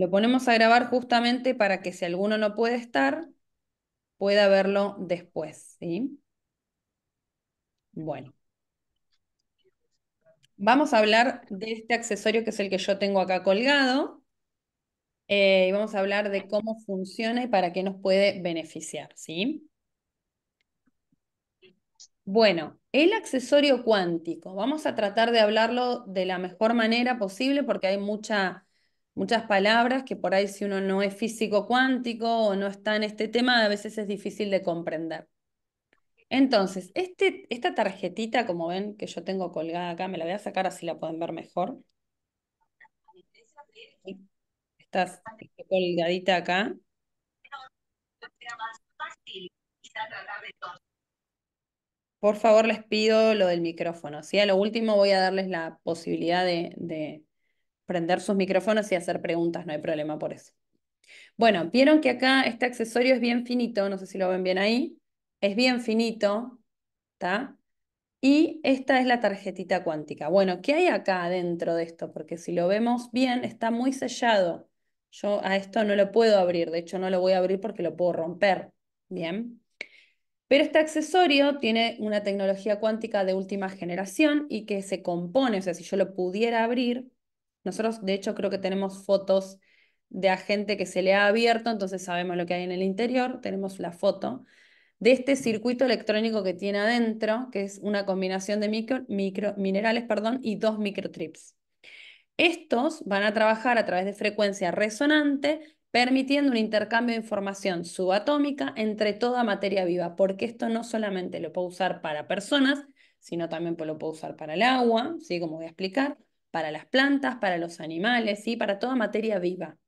Lo ponemos a grabar justamente para que si alguno no puede estar, pueda verlo después, ¿sí? Bueno. Vamos a hablar de este accesorio que es el que yo tengo acá colgado. Eh, y vamos a hablar de cómo funciona y para qué nos puede beneficiar, ¿sí? Bueno, el accesorio cuántico. Vamos a tratar de hablarlo de la mejor manera posible porque hay mucha muchas palabras que por ahí si uno no es físico cuántico o no está en este tema, a veces es difícil de comprender. Entonces, este, esta tarjetita, como ven, que yo tengo colgada acá, me la voy a sacar así la pueden ver mejor. Estás colgadita acá. Por favor, les pido lo del micrófono. Si A lo último voy a darles la posibilidad de prender sus micrófonos y hacer preguntas, no hay problema por eso. Bueno, vieron que acá este accesorio es bien finito, no sé si lo ven bien ahí, es bien finito, ¿está? Y esta es la tarjetita cuántica. Bueno, ¿qué hay acá dentro de esto? Porque si lo vemos bien, está muy sellado. Yo a esto no lo puedo abrir, de hecho no lo voy a abrir porque lo puedo romper, ¿bien? Pero este accesorio tiene una tecnología cuántica de última generación y que se compone, o sea, si yo lo pudiera abrir, nosotros, de hecho, creo que tenemos fotos de agente que se le ha abierto, entonces sabemos lo que hay en el interior, tenemos la foto de este circuito electrónico que tiene adentro, que es una combinación de micro, minerales perdón, y dos microtrips. Estos van a trabajar a través de frecuencia resonante, permitiendo un intercambio de información subatómica entre toda materia viva, porque esto no solamente lo puedo usar para personas, sino también lo puedo usar para el agua, ¿sí? como voy a explicar, para las plantas, para los animales, y para toda materia viva.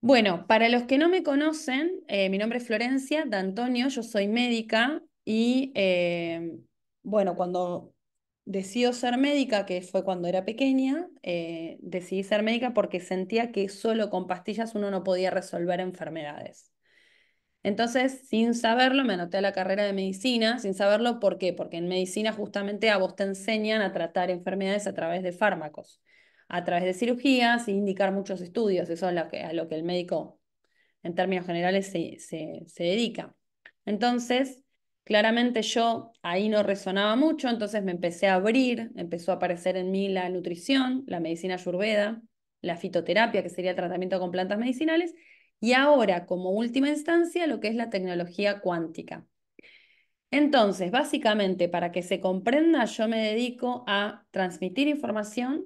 Bueno, para los que no me conocen, eh, mi nombre es Florencia D'Antonio, yo soy médica y eh, bueno, cuando decido ser médica, que fue cuando era pequeña, eh, decidí ser médica porque sentía que solo con pastillas uno no podía resolver enfermedades. Entonces, sin saberlo, me anoté a la carrera de medicina, sin saberlo, ¿por qué? Porque en medicina justamente a vos te enseñan a tratar enfermedades a través de fármacos, a través de cirugías y indicar muchos estudios, eso es lo que, a lo que el médico en términos generales se, se dedica. Entonces, claramente yo ahí no resonaba mucho, entonces me empecé a abrir, empezó a aparecer en mí la nutrición, la medicina ayurveda, la fitoterapia, que sería el tratamiento con plantas medicinales, y ahora como última instancia lo que es la tecnología cuántica. Entonces, básicamente, para que se comprenda, yo me dedico a transmitir información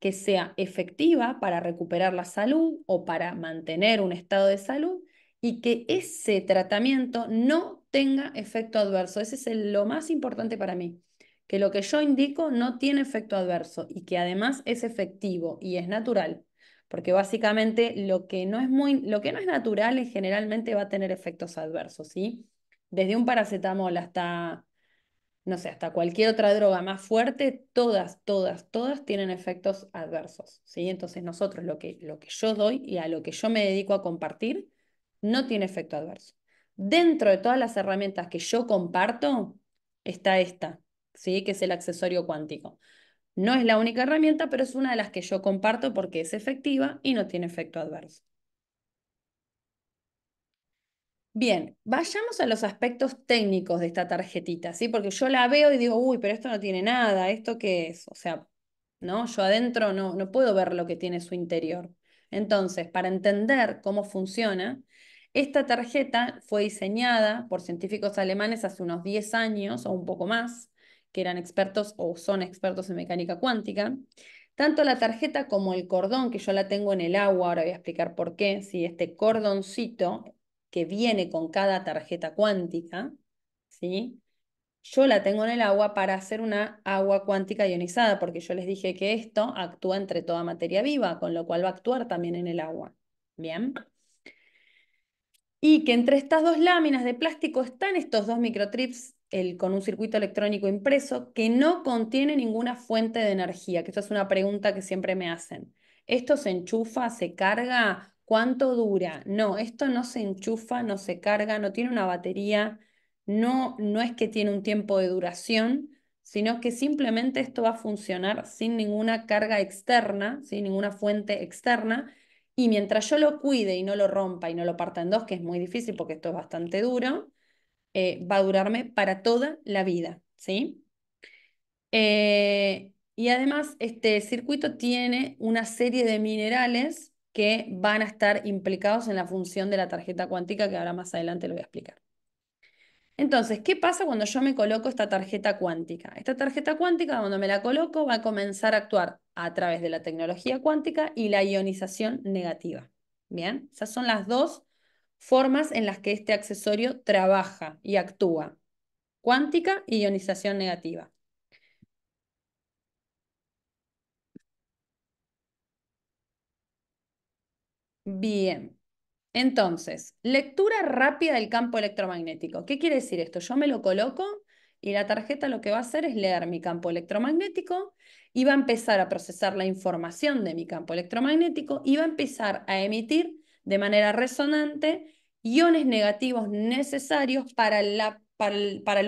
que sea efectiva para recuperar la salud o para mantener un estado de salud y que ese tratamiento no tenga efecto adverso. Ese es lo más importante para mí, que lo que yo indico no tiene efecto adverso y que además es efectivo y es natural porque básicamente lo que no es, muy, lo que no es natural generalmente va a tener efectos adversos, ¿sí? Desde un paracetamol hasta, no sé, hasta cualquier otra droga más fuerte, todas, todas, todas tienen efectos adversos, ¿sí? Entonces nosotros lo que, lo que yo doy y a lo que yo me dedico a compartir no tiene efecto adverso. Dentro de todas las herramientas que yo comparto está esta, ¿sí? Que es el accesorio cuántico. No es la única herramienta, pero es una de las que yo comparto porque es efectiva y no tiene efecto adverso. Bien, vayamos a los aspectos técnicos de esta tarjetita, ¿sí? Porque yo la veo y digo, uy, pero esto no tiene nada, ¿esto qué es? O sea, ¿no? Yo adentro no, no puedo ver lo que tiene su interior. Entonces, para entender cómo funciona, esta tarjeta fue diseñada por científicos alemanes hace unos 10 años o un poco más que eran expertos o son expertos en mecánica cuántica. Tanto la tarjeta como el cordón, que yo la tengo en el agua, ahora voy a explicar por qué, si este cordoncito que viene con cada tarjeta cuántica, ¿sí? yo la tengo en el agua para hacer una agua cuántica ionizada, porque yo les dije que esto actúa entre toda materia viva, con lo cual va a actuar también en el agua. Bien. Y que entre estas dos láminas de plástico están estos dos microtrips con un circuito electrónico impreso que no contiene ninguna fuente de energía, que esto es una pregunta que siempre me hacen. ¿Esto se enchufa, se carga? ¿Cuánto dura? No, esto no se enchufa, no se carga, no tiene una batería, no, no es que tiene un tiempo de duración, sino que simplemente esto va a funcionar sin ninguna carga externa, sin ninguna fuente externa, y mientras yo lo cuide y no lo rompa y no lo parta en dos, que es muy difícil porque esto es bastante duro, eh, va a durarme para toda la vida, ¿sí? Eh, y además, este circuito tiene una serie de minerales que van a estar implicados en la función de la tarjeta cuántica, que ahora más adelante lo voy a explicar. Entonces, ¿qué pasa cuando yo me coloco esta tarjeta cuántica? Esta tarjeta cuántica, cuando me la coloco, va a comenzar a actuar a través de la tecnología cuántica y la ionización negativa. Bien, esas son las dos formas en las que este accesorio trabaja y actúa. Cuántica y ionización negativa. Bien. Entonces, lectura rápida del campo electromagnético. ¿Qué quiere decir esto? Yo me lo coloco y la tarjeta lo que va a hacer es leer mi campo electromagnético y va a empezar a procesar la información de mi campo electromagnético y va a empezar a emitir de manera resonante iones negativos necesarios para, el,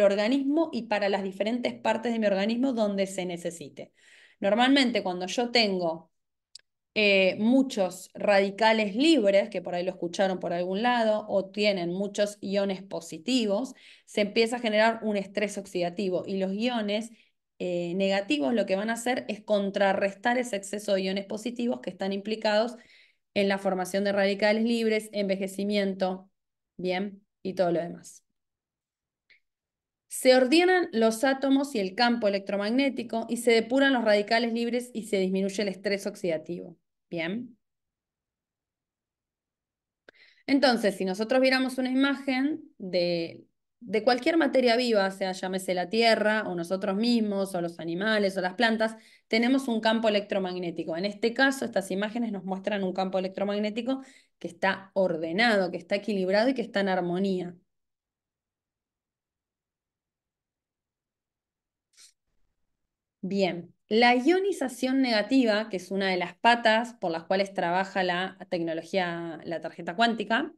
organismo y para las diferentes partes de mi organismo donde se necesite. Normalmente cuando yo tengo eh, muchos radicales libres, que por ahí lo escucharon por algún lado, o tienen muchos iones positivos, se empieza a generar un estrés oxidativo y los iones eh, negativos lo que van a hacer es contrarrestar ese exceso de iones positivos que están implicados en la formación de radicales libres, envejecimiento, bien, y todo lo demás. Se ordenan los átomos y el campo electromagnético y se depuran los radicales libres y se disminuye el estrés oxidativo. Bien. Entonces, si nosotros viéramos una imagen de de cualquier materia viva, sea llámese la Tierra o nosotros mismos o los animales o las plantas, tenemos un campo electromagnético. En este caso, estas imágenes nos muestran un campo electromagnético que está ordenado, que está equilibrado y que está en armonía. Bien, la ionización negativa, que es una de las patas por las cuales trabaja la tecnología, la tarjeta cuántica,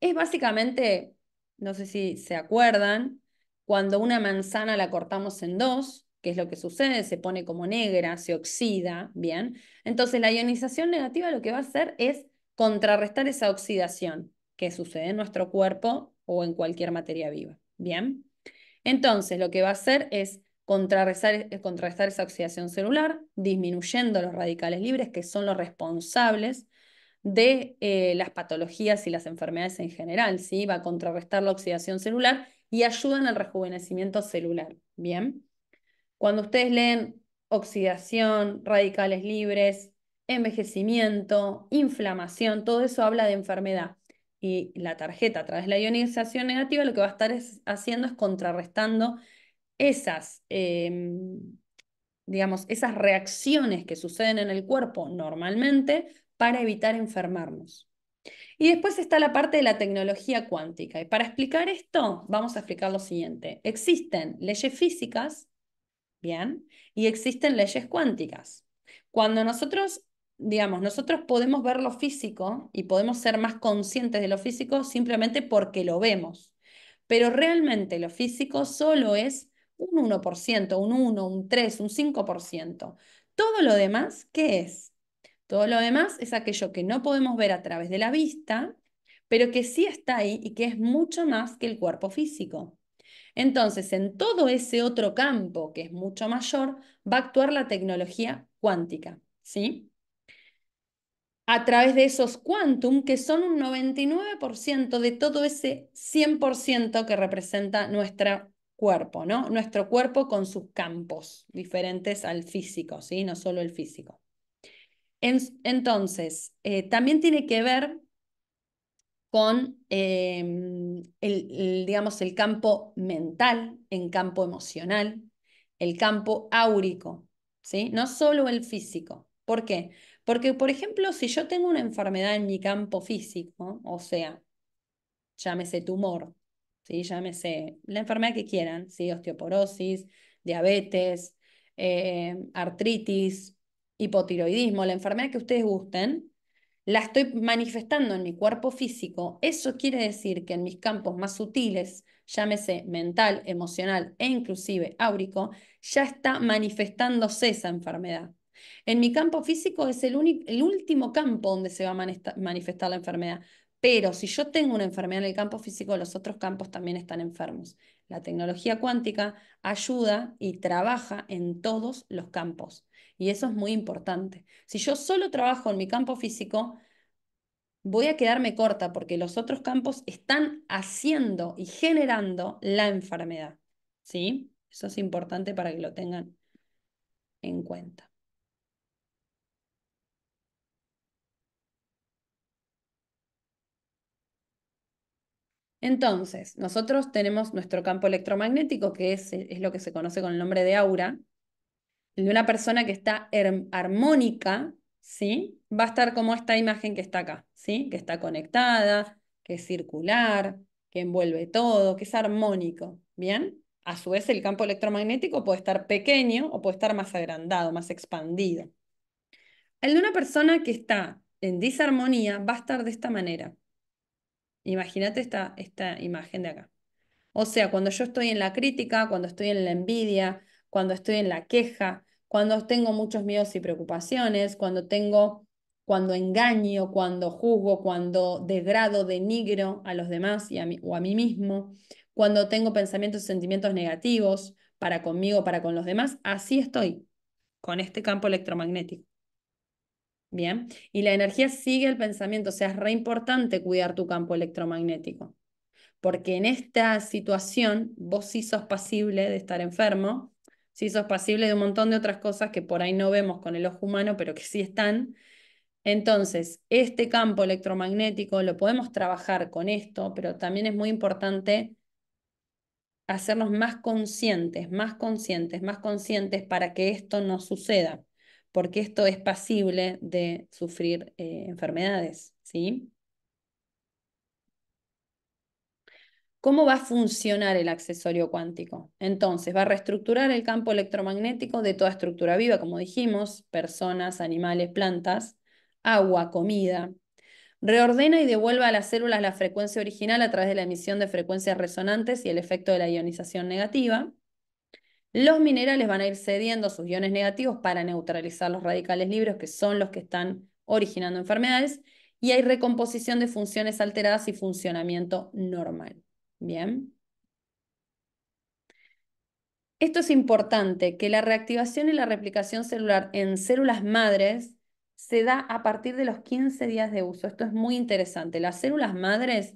es básicamente no sé si se acuerdan, cuando una manzana la cortamos en dos, ¿qué es lo que sucede? Se pone como negra, se oxida, ¿bien? Entonces la ionización negativa lo que va a hacer es contrarrestar esa oxidación que sucede en nuestro cuerpo o en cualquier materia viva, ¿bien? Entonces lo que va a hacer es contrarrestar eh, esa oxidación celular, disminuyendo los radicales libres que son los responsables de eh, las patologías y las enfermedades en general, ¿sí? va a contrarrestar la oxidación celular y en al rejuvenecimiento celular. Bien. Cuando ustedes leen oxidación, radicales libres, envejecimiento, inflamación, todo eso habla de enfermedad. Y la tarjeta a través de la ionización negativa lo que va a estar haciendo es contrarrestando esas, em, digamos, esas reacciones que suceden en el cuerpo normalmente para evitar enfermarnos. Y después está la parte de la tecnología cuántica. Y para explicar esto, vamos a explicar lo siguiente. Existen leyes físicas, ¿bien? Y existen leyes cuánticas. Cuando nosotros, digamos, nosotros podemos ver lo físico y podemos ser más conscientes de lo físico simplemente porque lo vemos. Pero realmente lo físico solo es un 1%, un 1, un 3, un 5%. Todo lo demás, ¿qué es? Todo lo demás es aquello que no podemos ver a través de la vista, pero que sí está ahí y que es mucho más que el cuerpo físico. Entonces, en todo ese otro campo que es mucho mayor, va a actuar la tecnología cuántica, ¿sí? A través de esos quantum, que son un 99% de todo ese 100% que representa nuestro cuerpo, ¿no? Nuestro cuerpo con sus campos diferentes al físico, ¿sí? No solo el físico entonces, eh, también tiene que ver con em, el, digamos, el campo mental, en campo emocional, el campo áurico, ¿sí? no solo el físico. ¿Por qué? Porque, por ejemplo, si yo tengo una enfermedad en mi campo físico, o sea, llámese tumor, ¿sí? llámese la enfermedad que quieran, ¿sí? osteoporosis, diabetes, eh, artritis, hipotiroidismo, la enfermedad que ustedes gusten, la estoy manifestando en mi cuerpo físico, eso quiere decir que en mis campos más sutiles, llámese mental, emocional e inclusive áurico, ya está manifestándose esa enfermedad. En mi campo físico es el, el último campo donde se va a manifestar la enfermedad, pero si yo tengo una enfermedad en el campo físico, los otros campos también están enfermos. La tecnología cuántica ayuda y trabaja en todos los campos. Y eso es muy importante. Si yo solo trabajo en mi campo físico, voy a quedarme corta porque los otros campos están haciendo y generando la enfermedad. ¿Sí? Eso es importante para que lo tengan en cuenta. Entonces, nosotros tenemos nuestro campo electromagnético, que es, es lo que se conoce con el nombre de aura, el de una persona que está armónica, ¿sí? Va a estar como esta imagen que está acá, ¿sí? Que está conectada, que es circular, que envuelve todo, que es armónico, ¿bien? A su vez, el campo electromagnético puede estar pequeño o puede estar más agrandado, más expandido. El de una persona que está en disarmonía va a estar de esta manera. Imagínate esta, esta imagen de acá. O sea, cuando yo estoy en la crítica, cuando estoy en la envidia, cuando estoy en la queja, cuando tengo muchos miedos y preocupaciones, cuando tengo, cuando engaño, cuando juzgo, cuando degrado, denigro a los demás y a o a mí mismo, cuando tengo pensamientos y sentimientos negativos para conmigo, para con los demás, así estoy con este campo electromagnético. Bien, y la energía sigue el pensamiento, o sea, es re importante cuidar tu campo electromagnético, porque en esta situación vos sí sos pasible de estar enfermo, ¿sí? es pasible de un montón de otras cosas que por ahí no vemos con el ojo humano, pero que sí están. Entonces, este campo electromagnético lo podemos trabajar con esto, pero también es muy importante hacernos más conscientes, más conscientes, más conscientes para que esto no suceda, porque esto es pasible de sufrir eh, enfermedades, ¿sí? ¿Cómo va a funcionar el accesorio cuántico? Entonces, va a reestructurar el campo electromagnético de toda estructura viva, como dijimos, personas, animales, plantas, agua, comida. Reordena y devuelve a las células la frecuencia original a través de la emisión de frecuencias resonantes y el efecto de la ionización negativa. Los minerales van a ir cediendo sus iones negativos para neutralizar los radicales libres, que son los que están originando enfermedades, y hay recomposición de funciones alteradas y funcionamiento normal. Bien. Esto es importante, que la reactivación y la replicación celular en células madres se da a partir de los 15 días de uso. Esto es muy interesante. Las células madres,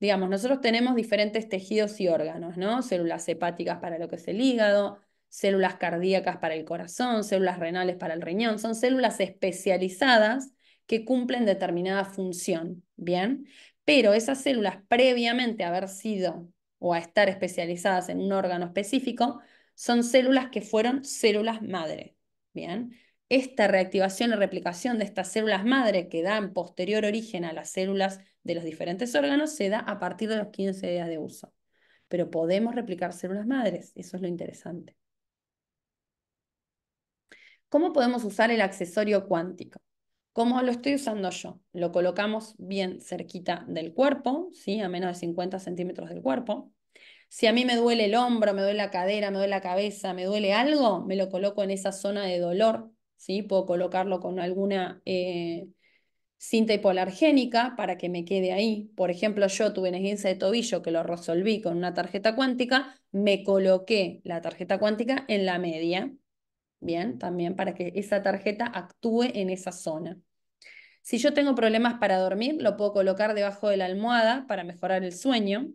digamos, nosotros tenemos diferentes tejidos y órganos, ¿no? Células hepáticas para lo que es el hígado, células cardíacas para el corazón, células renales para el riñón. Son células especializadas que cumplen determinada función, ¿bien? pero esas células previamente a haber sido o a estar especializadas en un órgano específico, son células que fueron células madre. Bien, esta reactivación o replicación de estas células madre que dan posterior origen a las células de los diferentes órganos se da a partir de los 15 días de uso. Pero podemos replicar células madres, eso es lo interesante. ¿Cómo podemos usar el accesorio cuántico? ¿Cómo lo estoy usando yo? Lo colocamos bien cerquita del cuerpo, ¿sí? a menos de 50 centímetros del cuerpo. Si a mí me duele el hombro, me duele la cadera, me duele la cabeza, me duele algo, me lo coloco en esa zona de dolor. ¿sí? Puedo colocarlo con alguna eh, cinta hipolargénica para que me quede ahí. Por ejemplo, yo tuve una esguince de tobillo que lo resolví con una tarjeta cuántica, me coloqué la tarjeta cuántica en la media Bien, también para que esa tarjeta actúe en esa zona. Si yo tengo problemas para dormir, lo puedo colocar debajo de la almohada para mejorar el sueño.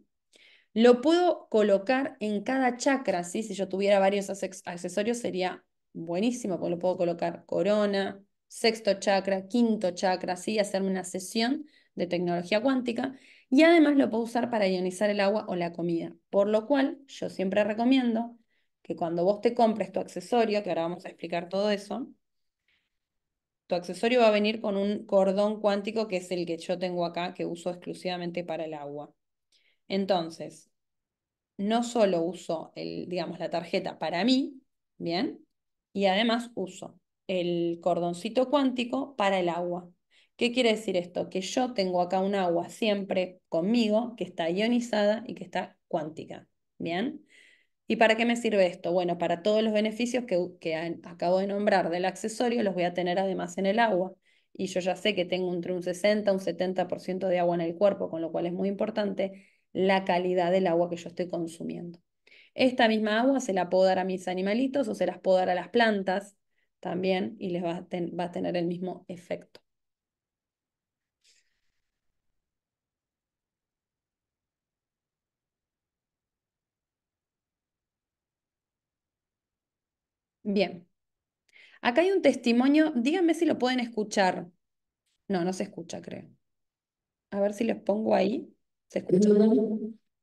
Lo puedo colocar en cada chakra, ¿sí? si yo tuviera varios accesorios sería buenísimo, porque lo puedo colocar corona, sexto chakra, quinto chakra, ¿sí? hacerme una sesión de tecnología cuántica y además lo puedo usar para ionizar el agua o la comida, por lo cual yo siempre recomiendo que cuando vos te compres tu accesorio, que ahora vamos a explicar todo eso, tu accesorio va a venir con un cordón cuántico que es el que yo tengo acá, que uso exclusivamente para el agua. Entonces, no solo uso el, digamos, la tarjeta para mí, ¿bien? Y además uso el cordoncito cuántico para el agua. ¿Qué quiere decir esto? Que yo tengo acá un agua siempre conmigo que está ionizada y que está cuántica, ¿bien? ¿Y para qué me sirve esto? Bueno, para todos los beneficios que, acabo de nombrar del accesorio, los voy a tener además en el agua. Y yo ya sé que tengo entre un 60 y un 70% de agua en el cuerpo, con lo cual es muy importante la calidad del agua que yo estoy consumiendo. Esta misma agua se la puedo dar a mis animalitos o se las puedo dar a las plantas también y les va a tener el mismo efecto. Bien. Acá hay un testimonio, díganme si lo pueden escuchar. No, no se escucha, creo. A ver si los pongo ahí. ¿Se escucha?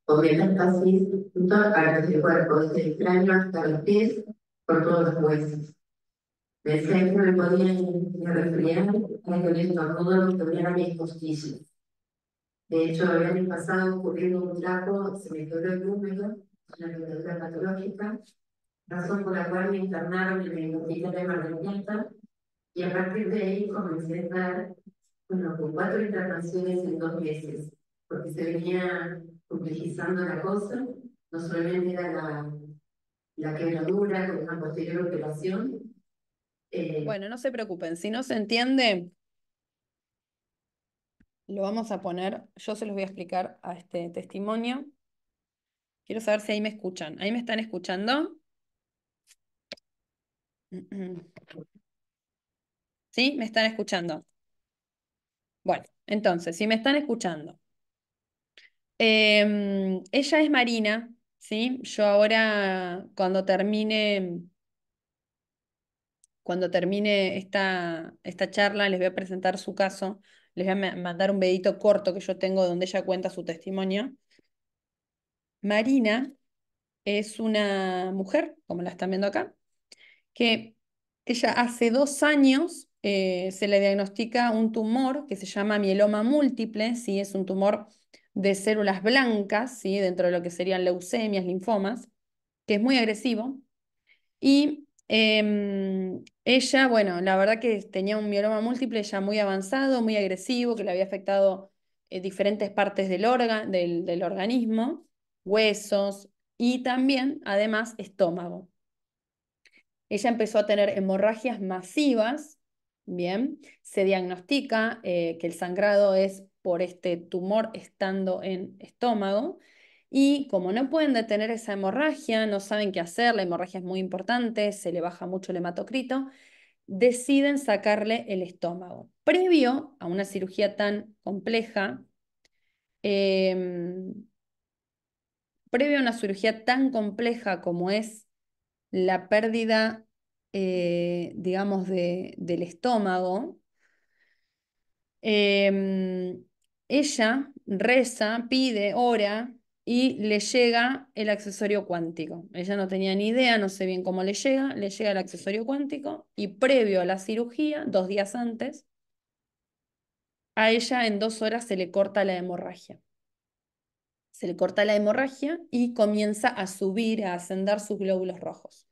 Sobre el énfasis, todas partes del cuerpo, desde el cráneo hasta los pies, por todos los huesos. que no me podía resfriar, hasta que estornudo me dolían mis costillas. De hecho, el año pasado, ocurriendo un trapo, se me quedó el húmedo, una literatura patológica, razón por la cual me internaron y me de y a partir de ahí comencé a estar, bueno, con cuatro internaciones en dos meses, porque se venía complejizando la cosa, no solamente era la, la quebradura con una posterior operación. Eh, bueno, no se preocupen, si no se entiende, lo vamos a poner, yo se los voy a explicar a este testimonio. Quiero saber si ahí me escuchan. ¿Ahí me están escuchando? ¿Sí? ¿Me están escuchando? Bueno, entonces, si me están escuchando, em, ella es Marina, ¿sí? Yo ahora, cuando termine, cuando termine esta, esta charla, les voy a presentar su caso, les voy a mandar un vedito corto que yo tengo donde ella cuenta su testimonio. Marina es una mujer, como la están viendo acá, que ella hace dos años eh, se le diagnostica un tumor que se llama mieloma múltiple, ¿sí? es un tumor de células blancas, ¿sí? dentro de lo que serían leucemias, linfomas, que es muy agresivo. Y em, ella, bueno, la verdad que tenía un mieloma múltiple ya muy avanzado, muy agresivo, que le había afectado eh, diferentes partes del, del organismo, huesos y también, además, estómago. Ella empezó a tener hemorragias masivas, bien, se diagnostica eh, que el sangrado es por este tumor estando en estómago. Y como no pueden detener esa hemorragia, no saben qué hacer, la hemorragia es muy importante, se le baja mucho el hematocrito, deciden sacarle el estómago. Previo a una cirugía tan compleja, em, previo a una cirugía tan compleja como es la pérdida, eh, digamos, de, del estómago, em, ella reza, pide, ora y le llega el accesorio cuántico. Ella no tenía ni idea, no sé bien cómo le llega, le llega el accesorio cuántico y previo a la cirugía, dos días antes, a ella en dos horas se le corta la hemorragia se le corta la hemorragia y comienza a subir, a ascender sus glóbulos rojos.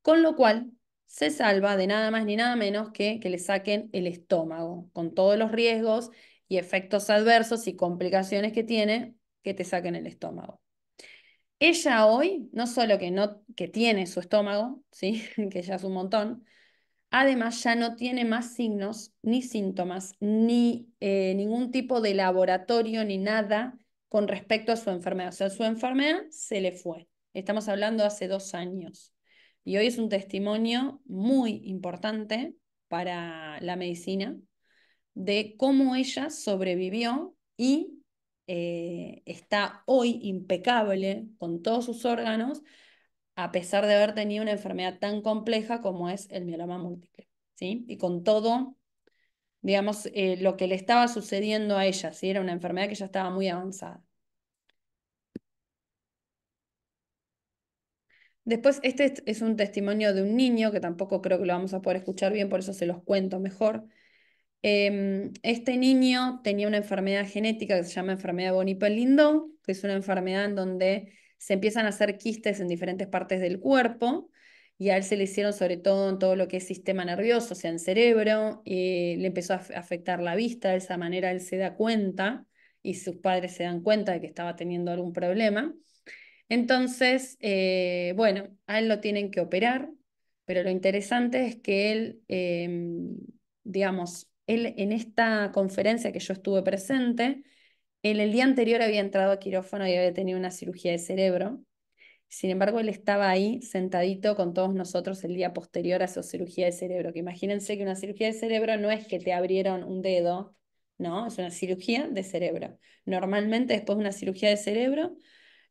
Con lo cual se salva de nada más ni nada menos que que le saquen el estómago, con todos los riesgos y efectos adversos y complicaciones que tiene que te saquen el estómago. Ella hoy, no solo que, que tiene su estómago, ¿sí? que ya es un montón, además ya no tiene más signos, ni síntomas, ni eh, ningún tipo de laboratorio, ni nada con respecto a su enfermedad. O sea, su enfermedad se le fue. Estamos hablando hace dos años. Y hoy es un testimonio muy importante para la medicina de cómo ella sobrevivió y eh, está hoy impecable con todos sus órganos, a pesar de haber tenido una enfermedad tan compleja como es el mieloma múltiple. ¿sí? Y con todo digamos, eh, lo que le estaba sucediendo a ella, si era una enfermedad que ya estaba muy avanzada. Después, este es un testimonio de un niño que tampoco creo que lo vamos a poder escuchar bien, por eso se los cuento mejor. Em, este niño tenía una enfermedad genética que se llama enfermedad bonipel que es una enfermedad en donde se empiezan a hacer quistes en diferentes partes del cuerpo y a él se le hicieron sobre todo en todo lo que es sistema nervioso, o sea, en cerebro, y eh, le empezó a afectar la vista, de esa manera él se da cuenta y sus padres se dan cuenta de que estaba teniendo algún problema. Entonces, eh, bueno, a él lo tienen que operar, pero lo interesante es que él, em, digamos, él en esta conferencia que yo estuve presente, él el día anterior había entrado a quirófano y había tenido una cirugía de cerebro, sin embargo, él estaba ahí sentadito con todos nosotros el día posterior a su cirugía de cerebro. Que imagínense que una cirugía de cerebro no es que te abrieron un dedo, no, es una cirugía de cerebro. Normalmente después de una cirugía de cerebro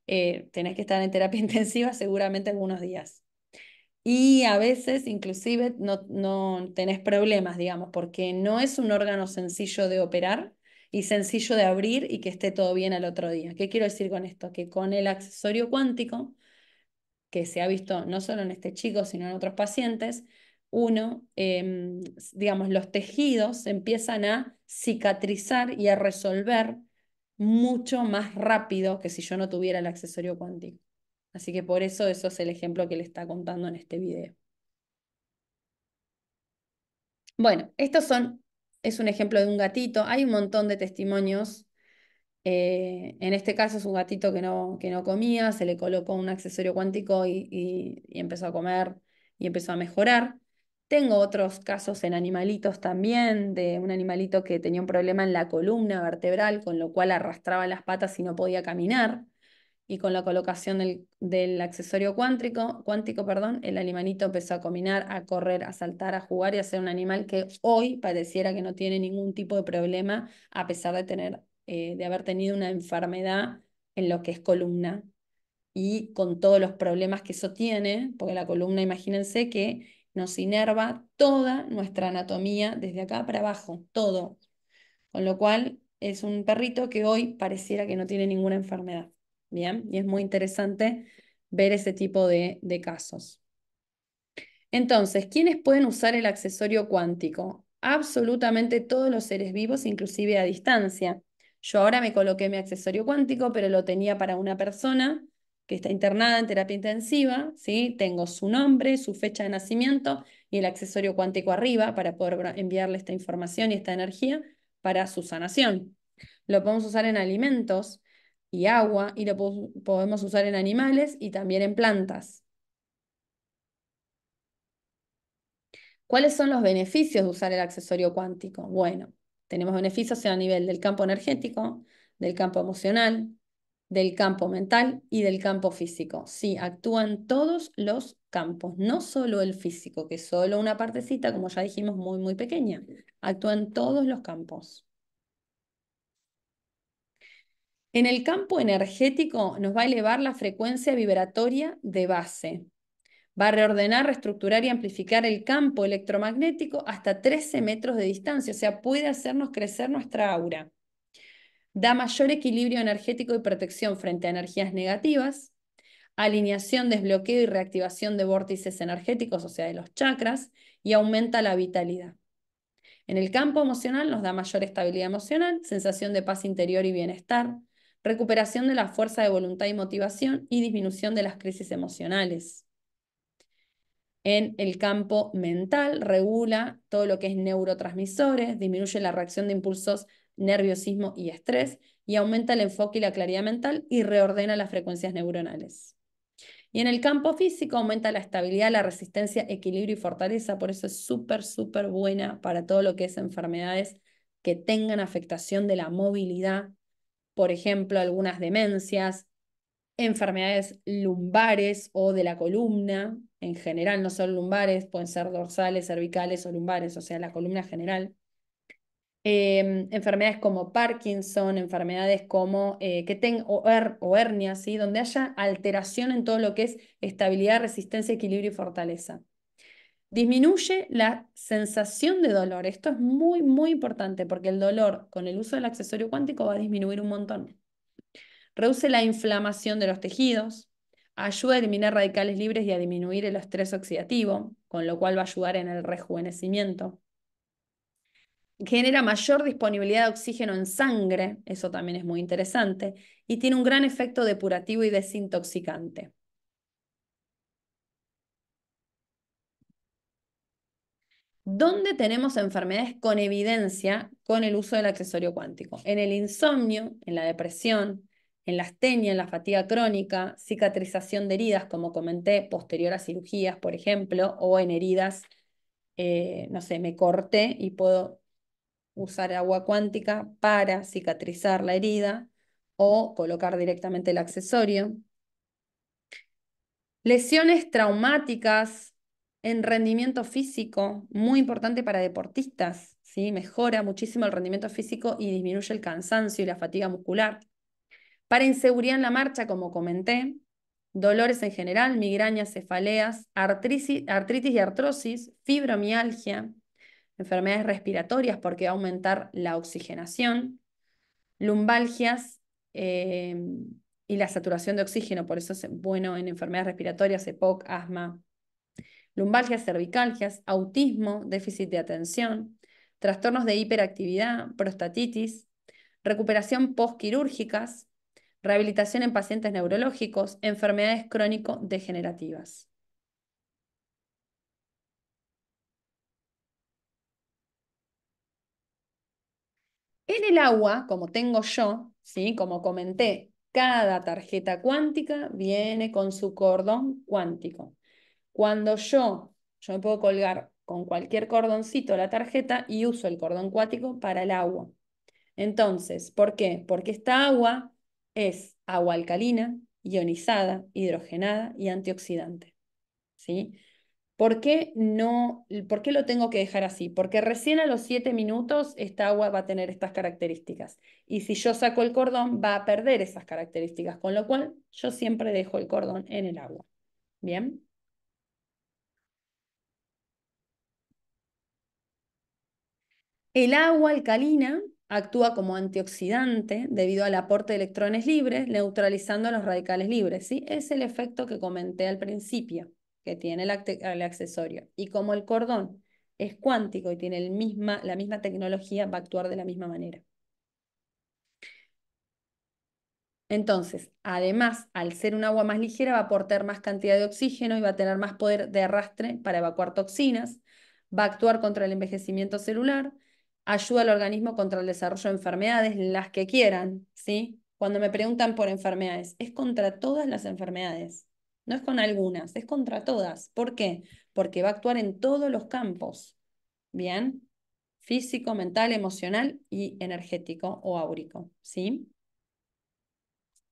eh, tenés que estar en terapia intensiva seguramente algunos días. Y a veces inclusive no, no tenés problemas, digamos, porque no es un órgano sencillo de operar, y sencillo de abrir y que esté todo bien al otro día. ¿Qué quiero decir con esto? Que con el accesorio cuántico que se ha visto no solo en este chico, sino en otros pacientes, uno, em, digamos, los tejidos empiezan a cicatrizar y a resolver mucho más rápido que si yo no tuviera el accesorio cuántico. Así que por eso eso es el ejemplo que le está contando en este video. Bueno, estos son, es un ejemplo de un gatito. Hay un montón de testimonios eh, en este caso es un gatito que no, que no comía, se le colocó un accesorio cuántico y, empezó a comer y empezó a mejorar. Tengo otros casos en animalitos también, de un animalito que tenía un problema en la columna vertebral, con lo cual arrastraba las patas y no podía caminar. Y con la colocación del, accesorio cuántico, cuántico perdón, el animalito empezó a caminar, a correr, a saltar, a jugar y a ser un animal que hoy pareciera que no tiene ningún tipo de problema a pesar de tener eh, de haber tenido una enfermedad en lo que es columna y con todos los problemas que eso tiene, porque la columna, imagínense que nos inerva toda nuestra anatomía desde acá para abajo, todo. Con lo cual es un perrito que hoy pareciera que no tiene ninguna enfermedad. Bien, y es muy interesante ver ese tipo de casos. Entonces, ¿quiénes pueden usar el accesorio cuántico? Absolutamente todos los seres vivos, inclusive a distancia. Yo ahora me coloqué mi accesorio cuántico, pero lo tenía para una persona que está internada en terapia intensiva, ¿sí? Tengo su nombre, su fecha de nacimiento y el accesorio cuántico arriba para poder enviarle esta información y esta energía para su sanación. Lo podemos usar en alimentos y agua y lo podemos usar en animales y también en plantas. ¿Cuáles son los beneficios de usar el accesorio cuántico? Bueno, tenemos beneficios a nivel del campo energético, del campo emocional, del campo mental y del campo físico. Sí, actúan todos los campos, no solo el físico, que es solo una partecita, como ya dijimos, muy, muy pequeña. Actúan todos los campos. En el campo energético nos va a elevar la frecuencia vibratoria de base. Va a reordenar, reestructurar y amplificar el campo electromagnético hasta 13 metros de distancia, o sea, puede hacernos crecer nuestra aura. Da mayor equilibrio energético y protección frente a energías negativas, alineación, desbloqueo y reactivación de vórtices energéticos, o sea, de los chakras, y aumenta la vitalidad. En el campo emocional nos da mayor estabilidad emocional, sensación de paz interior y bienestar, recuperación de la fuerza de voluntad y motivación y disminución de las crisis emocionales en el campo mental, regula todo lo que es neurotransmisores, disminuye la reacción de impulsos, nerviosismo y estrés, y aumenta el enfoque y la claridad mental y reordena las frecuencias neuronales. Y en el campo físico aumenta la estabilidad, la resistencia, equilibrio y fortaleza, por eso es súper, súper buena para todo lo que es enfermedades que tengan afectación de la movilidad, por ejemplo, algunas demencias, enfermedades lumbares o de la columna, en general, no solo lumbares, pueden ser dorsales, cervicales o lumbares, o sea, la columna general. Em, enfermedades como Parkinson, enfermedades como eh, que ten, o, hernias, donde haya alteración en todo lo que es estabilidad, resistencia, equilibrio y fortaleza. Disminuye la sensación de dolor. Esto es muy, muy importante porque el dolor con el uso del accesorio cuántico va a disminuir un montón. Reduce la inflamación de los tejidos, ayuda a eliminar radicales libres y a disminuir el estrés oxidativo, con lo cual va a ayudar en el rejuvenecimiento. Genera mayor disponibilidad de oxígeno en sangre, eso también es muy interesante, y tiene un gran efecto depurativo y desintoxicante. ¿Dónde tenemos enfermedades con evidencia con el uso del accesorio cuántico? En el insomnio, en la depresión, en la astenia, en la fatiga crónica, cicatrización de heridas, como comenté, posterior a cirugías, por ejemplo, o en heridas, eh, no sé, me corté y puedo usar agua cuántica para cicatrizar la herida o colocar directamente el accesorio. Lesiones traumáticas en rendimiento físico, muy importante para deportistas, ¿sí? mejora muchísimo el rendimiento físico y disminuye el cansancio y la fatiga muscular. Para inseguridad en la marcha, como comenté, dolores en general, migrañas, cefaleas, artritis, y artrosis, fibromialgia, enfermedades respiratorias porque va a aumentar la oxigenación, lumbalgias eh, y la saturación de oxígeno, por eso es bueno en enfermedades respiratorias, EPOC, asma, lumbalgias, cervicalgias, autismo, déficit de atención, trastornos de hiperactividad, prostatitis, recuperación postquirúrgicas, rehabilitación en pacientes neurológicos, enfermedades crónico-degenerativas. En el agua, como tengo yo, ¿sí? como comenté, cada tarjeta cuántica viene con su cordón cuántico. Cuando yo, yo me puedo colgar con cualquier cordoncito la tarjeta y uso el cordón cuántico para el agua. Entonces, ¿por qué? Porque esta agua es agua alcalina, ionizada, hidrogenada y antioxidante. ¿Sí? ¿Por qué, no, ¿Por qué lo tengo que dejar así? Porque recién a los 7 minutos esta agua va a tener estas características. Y si yo saco el cordón, va a perder esas características, con lo cual yo siempre dejo el cordón en el agua. ¿Bien? El agua alcalina actúa como antioxidante debido al aporte de electrones libres, neutralizando los radicales libres. ¿sí? Es el efecto que comenté al principio, que tiene el, accesorio. Y como el cordón es cuántico y tiene la misma tecnología, va a actuar de la misma manera. Entonces, además, al ser un agua más ligera, va a aportar más cantidad de oxígeno y va a tener más poder de arrastre para evacuar toxinas, va a actuar contra el envejecimiento celular, ayuda al organismo contra el desarrollo de enfermedades, las que quieran, ¿sí? Cuando me preguntan por enfermedades, es contra todas las enfermedades, no es con algunas, es contra todas. ¿Por qué? Porque va a actuar en todos los campos, ¿bien? Físico, mental, emocional y energético o áurico, ¿sí?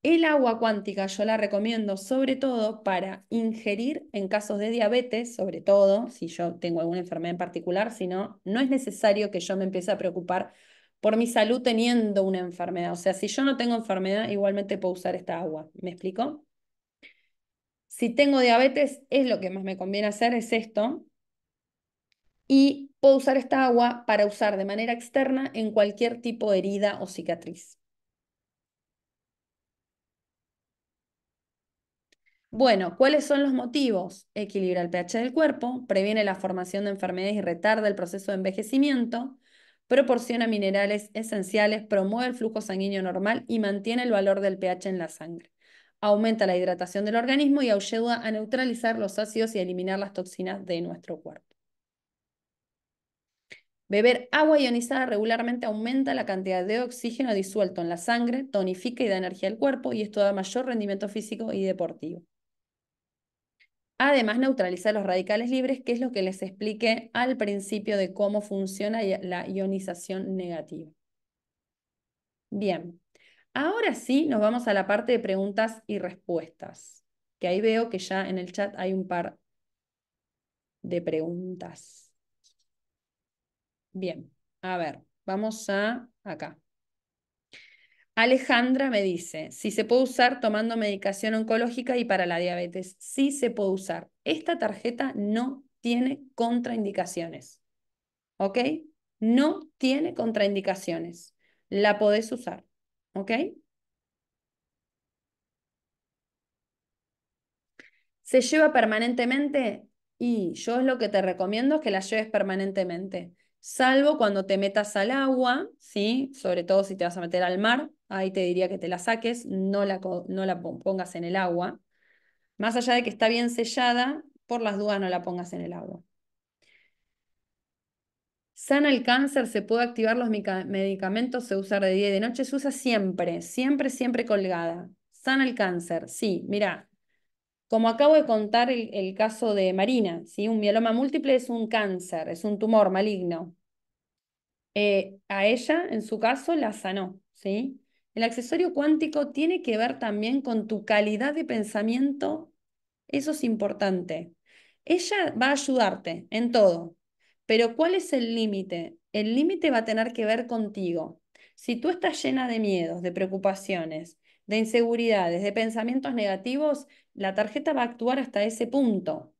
El agua cuántica yo la recomiendo sobre todo para ingerir en casos de diabetes, sobre todo si yo tengo alguna enfermedad en particular, si no, no es necesario que yo me empiece a preocupar por mi salud teniendo una enfermedad. O sea, si yo no tengo enfermedad, igualmente puedo usar esta agua. ¿Me explico? Si tengo diabetes, es lo que más me conviene hacer, es esto. Y puedo usar esta agua para usar de manera externa en cualquier tipo de herida o cicatriz. Bueno, ¿cuáles son los motivos? Equilibra el pH del cuerpo, previene la formación de enfermedades y retarda el proceso de envejecimiento, proporciona minerales esenciales, promueve el flujo sanguíneo normal y mantiene el valor del pH en la sangre. Aumenta la hidratación del organismo y ayuda a neutralizar los ácidos y eliminar las toxinas de nuestro cuerpo. Beber agua ionizada regularmente aumenta la cantidad de oxígeno disuelto en la sangre, tonifica y da energía al cuerpo y esto da mayor rendimiento físico y deportivo. Además, neutraliza los radicales libres, que es lo que les expliqué al principio de cómo funciona la ionización negativa. Bien, ahora sí nos vamos a la parte de preguntas y respuestas, que ahí veo que ya en el chat hay un par de preguntas. Bien, a ver, vamos a acá. Alejandra me dice, si se puede usar tomando medicación oncológica y para la diabetes. Sí se puede usar. Esta tarjeta no tiene contraindicaciones. ¿Ok? No tiene contraindicaciones. La podés usar. ¿Ok? ¿Se lleva permanentemente? Y yo es lo que te recomiendo es que la lleves permanentemente salvo cuando te metas al agua, ¿sí? sobre todo si te vas a meter al mar, ahí te diría que te la saques, no la, no la pongas en el agua. Más allá de que está bien sellada, por las dudas no la pongas en el agua. Sana el cáncer, se puede activar los medicamentos, se usa de día y de noche, se usa siempre, siempre, siempre colgada. Sana el cáncer, sí, mira, como acabo de contar el, caso de Marina, un mieloma múltiple es un cáncer, es un tumor maligno. Eh, a ella, en su caso, la sanó. ¿sí? El accesorio cuántico tiene que ver también con tu calidad de pensamiento. Eso es importante. Ella va a ayudarte en todo, pero ¿cuál es el límite? El límite va a tener que ver contigo. Si tú estás llena de miedos, de preocupaciones, de inseguridades, de pensamientos negativos, la tarjeta va a actuar hasta ese punto.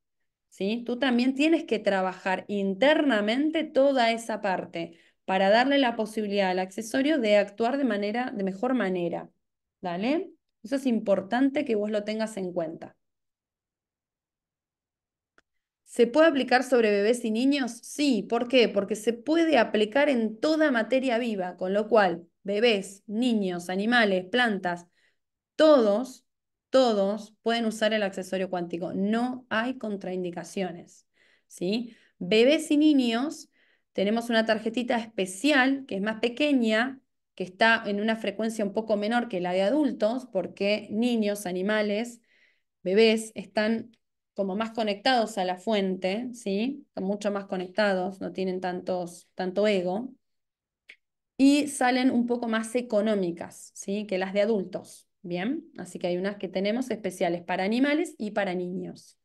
¿sí? Tú también tienes que trabajar internamente toda esa parte para darle la posibilidad al accesorio de actuar de, manera, de mejor manera. Eso es importante que vos lo tengas en cuenta. ¿Se puede aplicar sobre bebés y niños? Sí, ¿por qué? Porque se puede aplicar en toda materia viva, con lo cual bebés, niños, animales, plantas, todos, todos pueden usar el accesorio cuántico. No hay contraindicaciones. ¿sí? Bebés y niños tenemos una tarjetita especial que es más pequeña, que está en una frecuencia un poco menor que la de adultos, porque niños, animales, bebés están como más conectados a la fuente, ¿sí? Están mucho más conectados, no tienen tanto ego. Y salen un poco más económicas, ¿sí? Que las de adultos. Bien, así que hay unas que tenemos especiales para animales y para niños.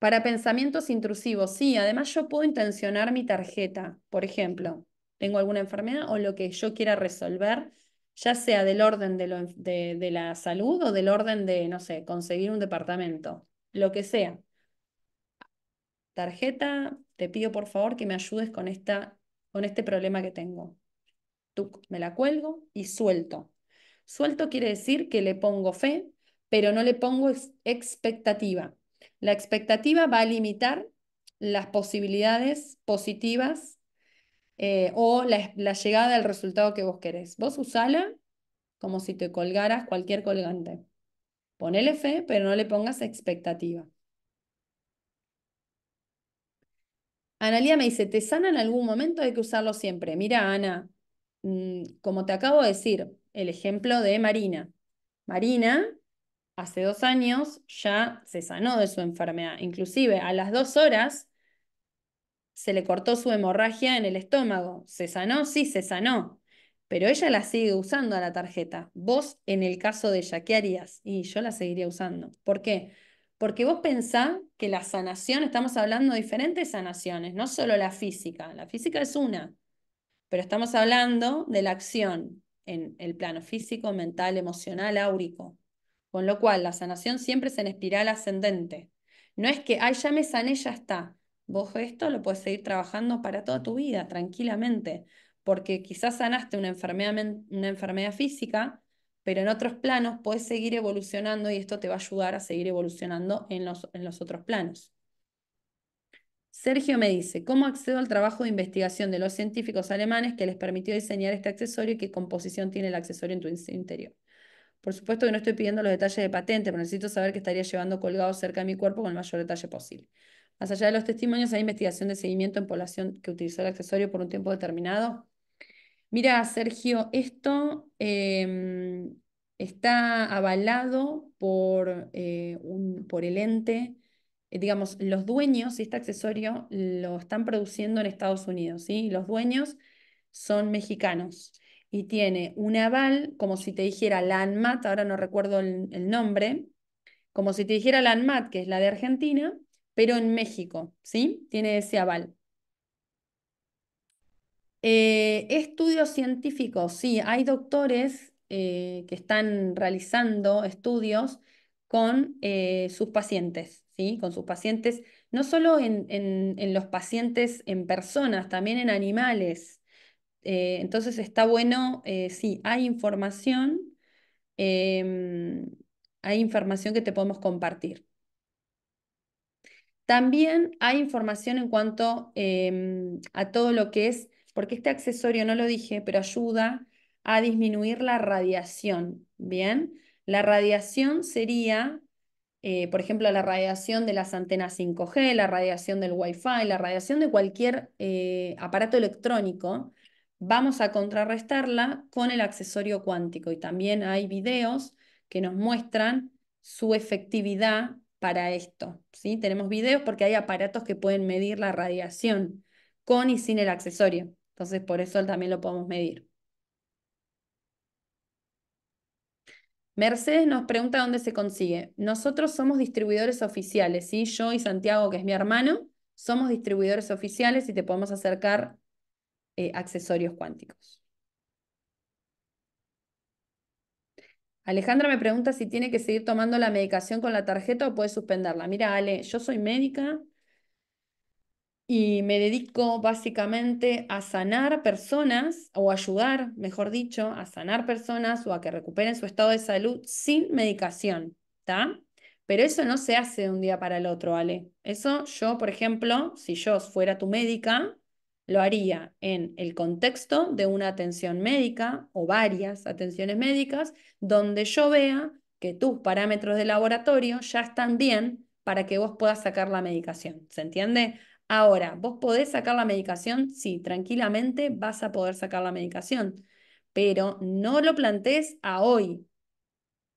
Para pensamientos intrusivos, sí, además yo puedo intencionar mi tarjeta. Por ejemplo, tengo alguna enfermedad o lo que yo quiera resolver, ya sea del orden de, la salud o del orden de, no sé, conseguir un departamento, lo que sea tarjeta, te pido por favor que me ayudes con, esta, con este problema que tengo. tú me la cuelgo y suelto. Suelto quiere decir que le pongo fe, pero no le pongo expectativa. La expectativa va a limitar las posibilidades positivas eh, o la, la llegada al resultado que vos querés. Vos usala como si te colgaras cualquier colgante. Ponele fe, pero no le pongas expectativa. Analía me dice, ¿te sana en algún momento? Hay que usarlo siempre. Mira, Ana, mm, como te acabo de decir, el ejemplo de Marina. Marina hace dos años ya se sanó de su enfermedad. Inclusive a las dos horas se le cortó su hemorragia en el estómago. ¿Se sanó? Sí, se sanó. Pero ella la sigue usando a la tarjeta. Vos, en el caso de ella, ¿qué harías? Y yo la seguiría usando. ¿Por qué? Porque vos pensás que la sanación, estamos hablando de diferentes sanaciones, no solo la física, la física es una, pero estamos hablando de la acción en el plano físico, mental, emocional, áurico. Con lo cual, la sanación siempre es en espiral ascendente. No es que, ay, ya me sané, ya está. Vos esto lo puedes seguir trabajando para toda tu vida, tranquilamente, porque quizás sanaste una enfermedad, una enfermedad física, pero en otros planos puedes seguir evolucionando y esto te va a ayudar a seguir evolucionando en los, en los otros planos. Sergio me dice, ¿cómo accedo al trabajo de investigación de los científicos alemanes que les permitió diseñar este accesorio y qué composición tiene el accesorio en tu interior? Por supuesto que no estoy pidiendo los detalles de patente, pero necesito saber que estaría llevando colgado cerca de mi cuerpo con el mayor detalle posible. Más allá de los testimonios, hay investigación de seguimiento en población que utilizó el accesorio por un tiempo determinado. Mira, Sergio, esto em, está avalado por, eh, un, por el ente, eh, digamos, los dueños, este accesorio lo están produciendo en Estados Unidos, ¿sí? Los dueños son mexicanos y tiene un aval, como si te dijera la ANMAT, ahora no recuerdo el, nombre, como si te dijera la ANMAT, que es la de Argentina, pero en México, ¿sí? Tiene ese aval. Eh, estudios científicos, sí, hay doctores eh, que están realizando estudios con eh, sus pacientes, ¿sí? Con sus pacientes, no solo en, en los pacientes en personas, también en animales. entonces está bueno, sí, hay información, em, hay información que te podemos compartir. También hay información en cuanto em, a todo lo que es porque este accesorio no lo dije, pero ayuda a disminuir la radiación, ¿bien? La radiación sería, eh, por ejemplo, la radiación de las antenas 5G, la radiación del Wi-Fi, la radiación de cualquier eh, aparato electrónico, vamos a contrarrestarla con el accesorio cuántico. Y también hay videos que nos muestran su efectividad para esto, ¿sí? Tenemos videos porque hay aparatos que pueden medir la radiación con y sin el accesorio. Entonces, por eso también lo podemos medir. Mercedes nos pregunta dónde se consigue. Nosotros somos distribuidores oficiales, ¿sí? Yo y Santiago, que es mi hermano, somos distribuidores oficiales y te podemos acercar eh, accesorios cuánticos. Alejandra me pregunta si tiene que seguir tomando la medicación con la tarjeta o puede suspenderla. Mira, Ale, yo soy médica, y me dedico básicamente a sanar personas o ayudar, mejor dicho, a sanar personas o a que recuperen su estado de salud sin medicación, ¿está? Pero eso no se hace de un día para el otro, vale Eso yo, por ejemplo, si yo fuera tu médica, lo haría en el contexto de una atención médica o varias atenciones médicas donde yo vea que tus parámetros de laboratorio ya están bien para que vos puedas sacar la medicación. ¿Se entiende? Ahora, ¿vos podés sacar la medicación? Sí, tranquilamente vas a poder sacar la medicación, pero no lo plantees a hoy.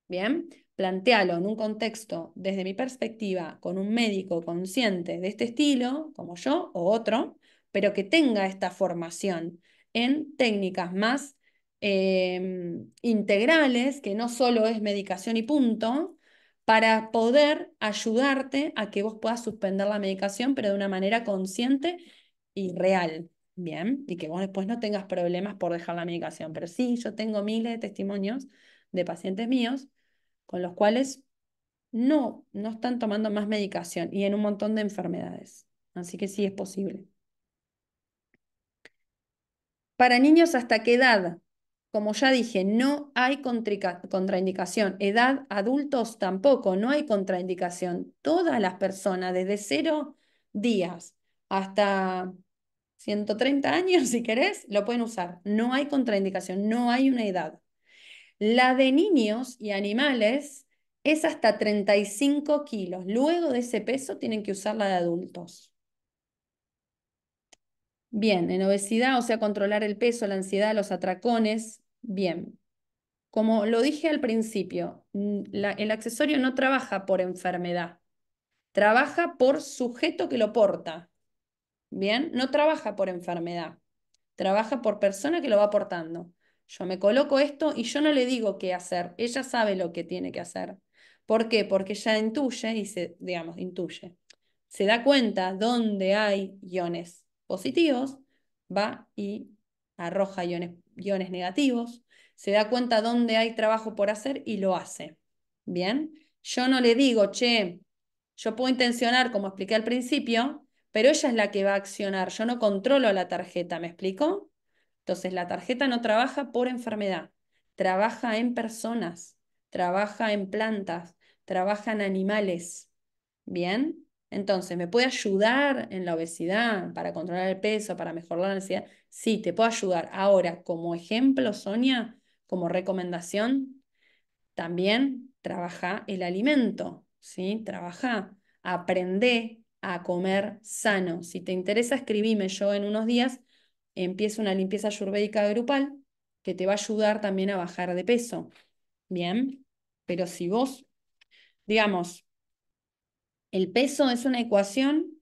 Bien, plantealo en un contexto, desde mi perspectiva, con un médico consciente de este estilo, como yo o otro, pero que tenga esta formación en técnicas más em, integrales, que no solo es medicación y punto, para poder ayudarte a que vos puedas suspender la medicación, pero de una manera consciente y real. Bien, y que vos después no tengas problemas por dejar la medicación. Pero sí, yo tengo miles de testimonios de pacientes míos con los cuales no, no están tomando más medicación y en un montón de enfermedades. Así que sí es posible. Para niños, ¿hasta qué edad? Como ya dije, no hay contraindicación. Edad adultos tampoco, no hay contraindicación. Todas las personas, desde cero días hasta 130 años, si querés, lo pueden usar. No hay contraindicación, no hay una edad. La de niños y animales es hasta 35 kilos. Luego de ese peso tienen que usar la de adultos. Bien, en obesidad, o sea, controlar el peso, la ansiedad, los atracones, Bien, como lo dije al principio, el accesorio no trabaja por enfermedad, trabaja por sujeto que lo porta. Bien, no trabaja por enfermedad, trabaja por persona que lo va portando. Yo me coloco esto y yo no le digo qué hacer, ella sabe lo que tiene que hacer. ¿Por qué? Porque ella intuye y se, digamos, intuye. Se da cuenta dónde hay iones positivos, va y arroja iones guiones negativos, se da cuenta dónde hay trabajo por hacer y lo hace. Bien, yo no le digo, che, yo puedo intencionar, como expliqué al principio, pero ella es la que va a accionar, yo no controlo la tarjeta, ¿me explico? Entonces, la tarjeta no trabaja por enfermedad, trabaja en personas, trabaja en plantas, trabaja en animales. Bien, entonces, ¿me puede ayudar en la obesidad para controlar el peso, para mejorar la ansiedad? Sí, te puedo ayudar. Ahora, como ejemplo, Sonia, como recomendación, también trabaja el alimento, ¿sí? Trabaja, aprende a comer sano. Si te interesa, escribime. Yo en unos días empiezo una limpieza ayurvédica grupal que te va a ayudar también a bajar de peso. Bien, pero si vos, digamos, el peso es una ecuación,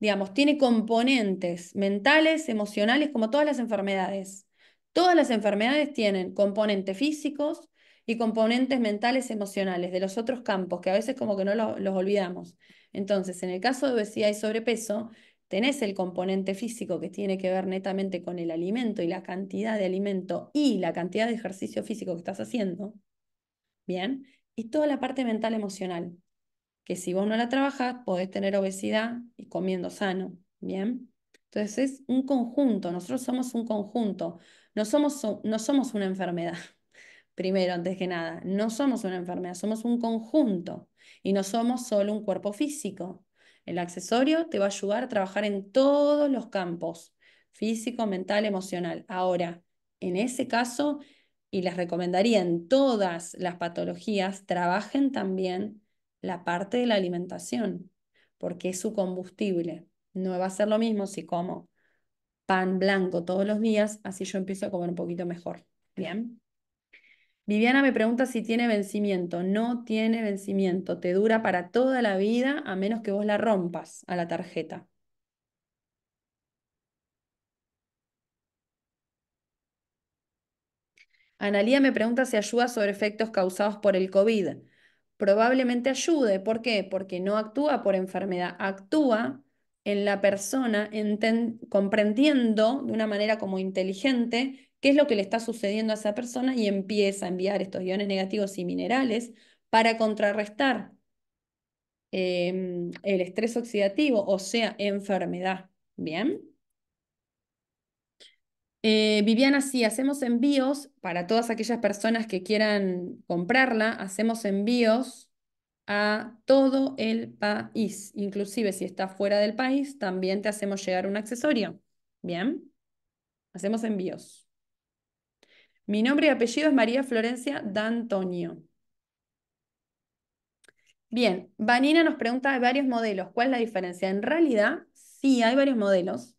digamos, tiene componentes mentales, emocionales, como todas las enfermedades. Todas las enfermedades tienen componentes físicos y componentes mentales, emocionales, de los otros campos, que a veces como que no los olvidamos. Entonces, en el caso de obesidad y sobrepeso, tenés el componente físico que tiene que ver netamente con el alimento y la cantidad de alimento y la cantidad de ejercicio físico que estás haciendo. Bien. Y toda la parte mental emocional que si vos no la trabajás, podés tener obesidad y comiendo sano, ¿bien? Entonces es un conjunto, nosotros somos un conjunto, no somos, no somos una enfermedad, primero, antes que nada, no somos una enfermedad, somos un conjunto y no somos solo un cuerpo físico. El accesorio te va a ayudar a trabajar en todos los campos, físico, mental, emocional. Ahora, en ese caso, y les recomendaría en todas las patologías, trabajen también la parte de la alimentación, porque es su combustible. No va a ser lo mismo si como pan blanco todos los días, así yo empiezo a comer un poquito mejor. Bien. Viviana me pregunta si tiene vencimiento. No tiene vencimiento. Te dura para toda la vida a menos que vos la rompas a la tarjeta. Analía me pregunta si ayuda sobre efectos causados por el COVID probablemente ayude. ¿Por qué? Porque no actúa por enfermedad, actúa en la persona comprendiendo de una manera como inteligente qué es lo que le está sucediendo a esa persona y empieza a enviar estos iones negativos y minerales para contrarrestar em, el estrés oxidativo, o sea, enfermedad. ¿Bien? Eh, Viviana, sí, hacemos envíos para todas aquellas personas que quieran comprarla, hacemos envíos a todo el país, inclusive si está fuera del país, también te hacemos llegar un accesorio. Bien, hacemos envíos. Mi nombre y apellido es María Florencia D'Antonio. Bien, Vanina nos pregunta de varios modelos, ¿cuál es la diferencia? En realidad, sí, hay varios modelos,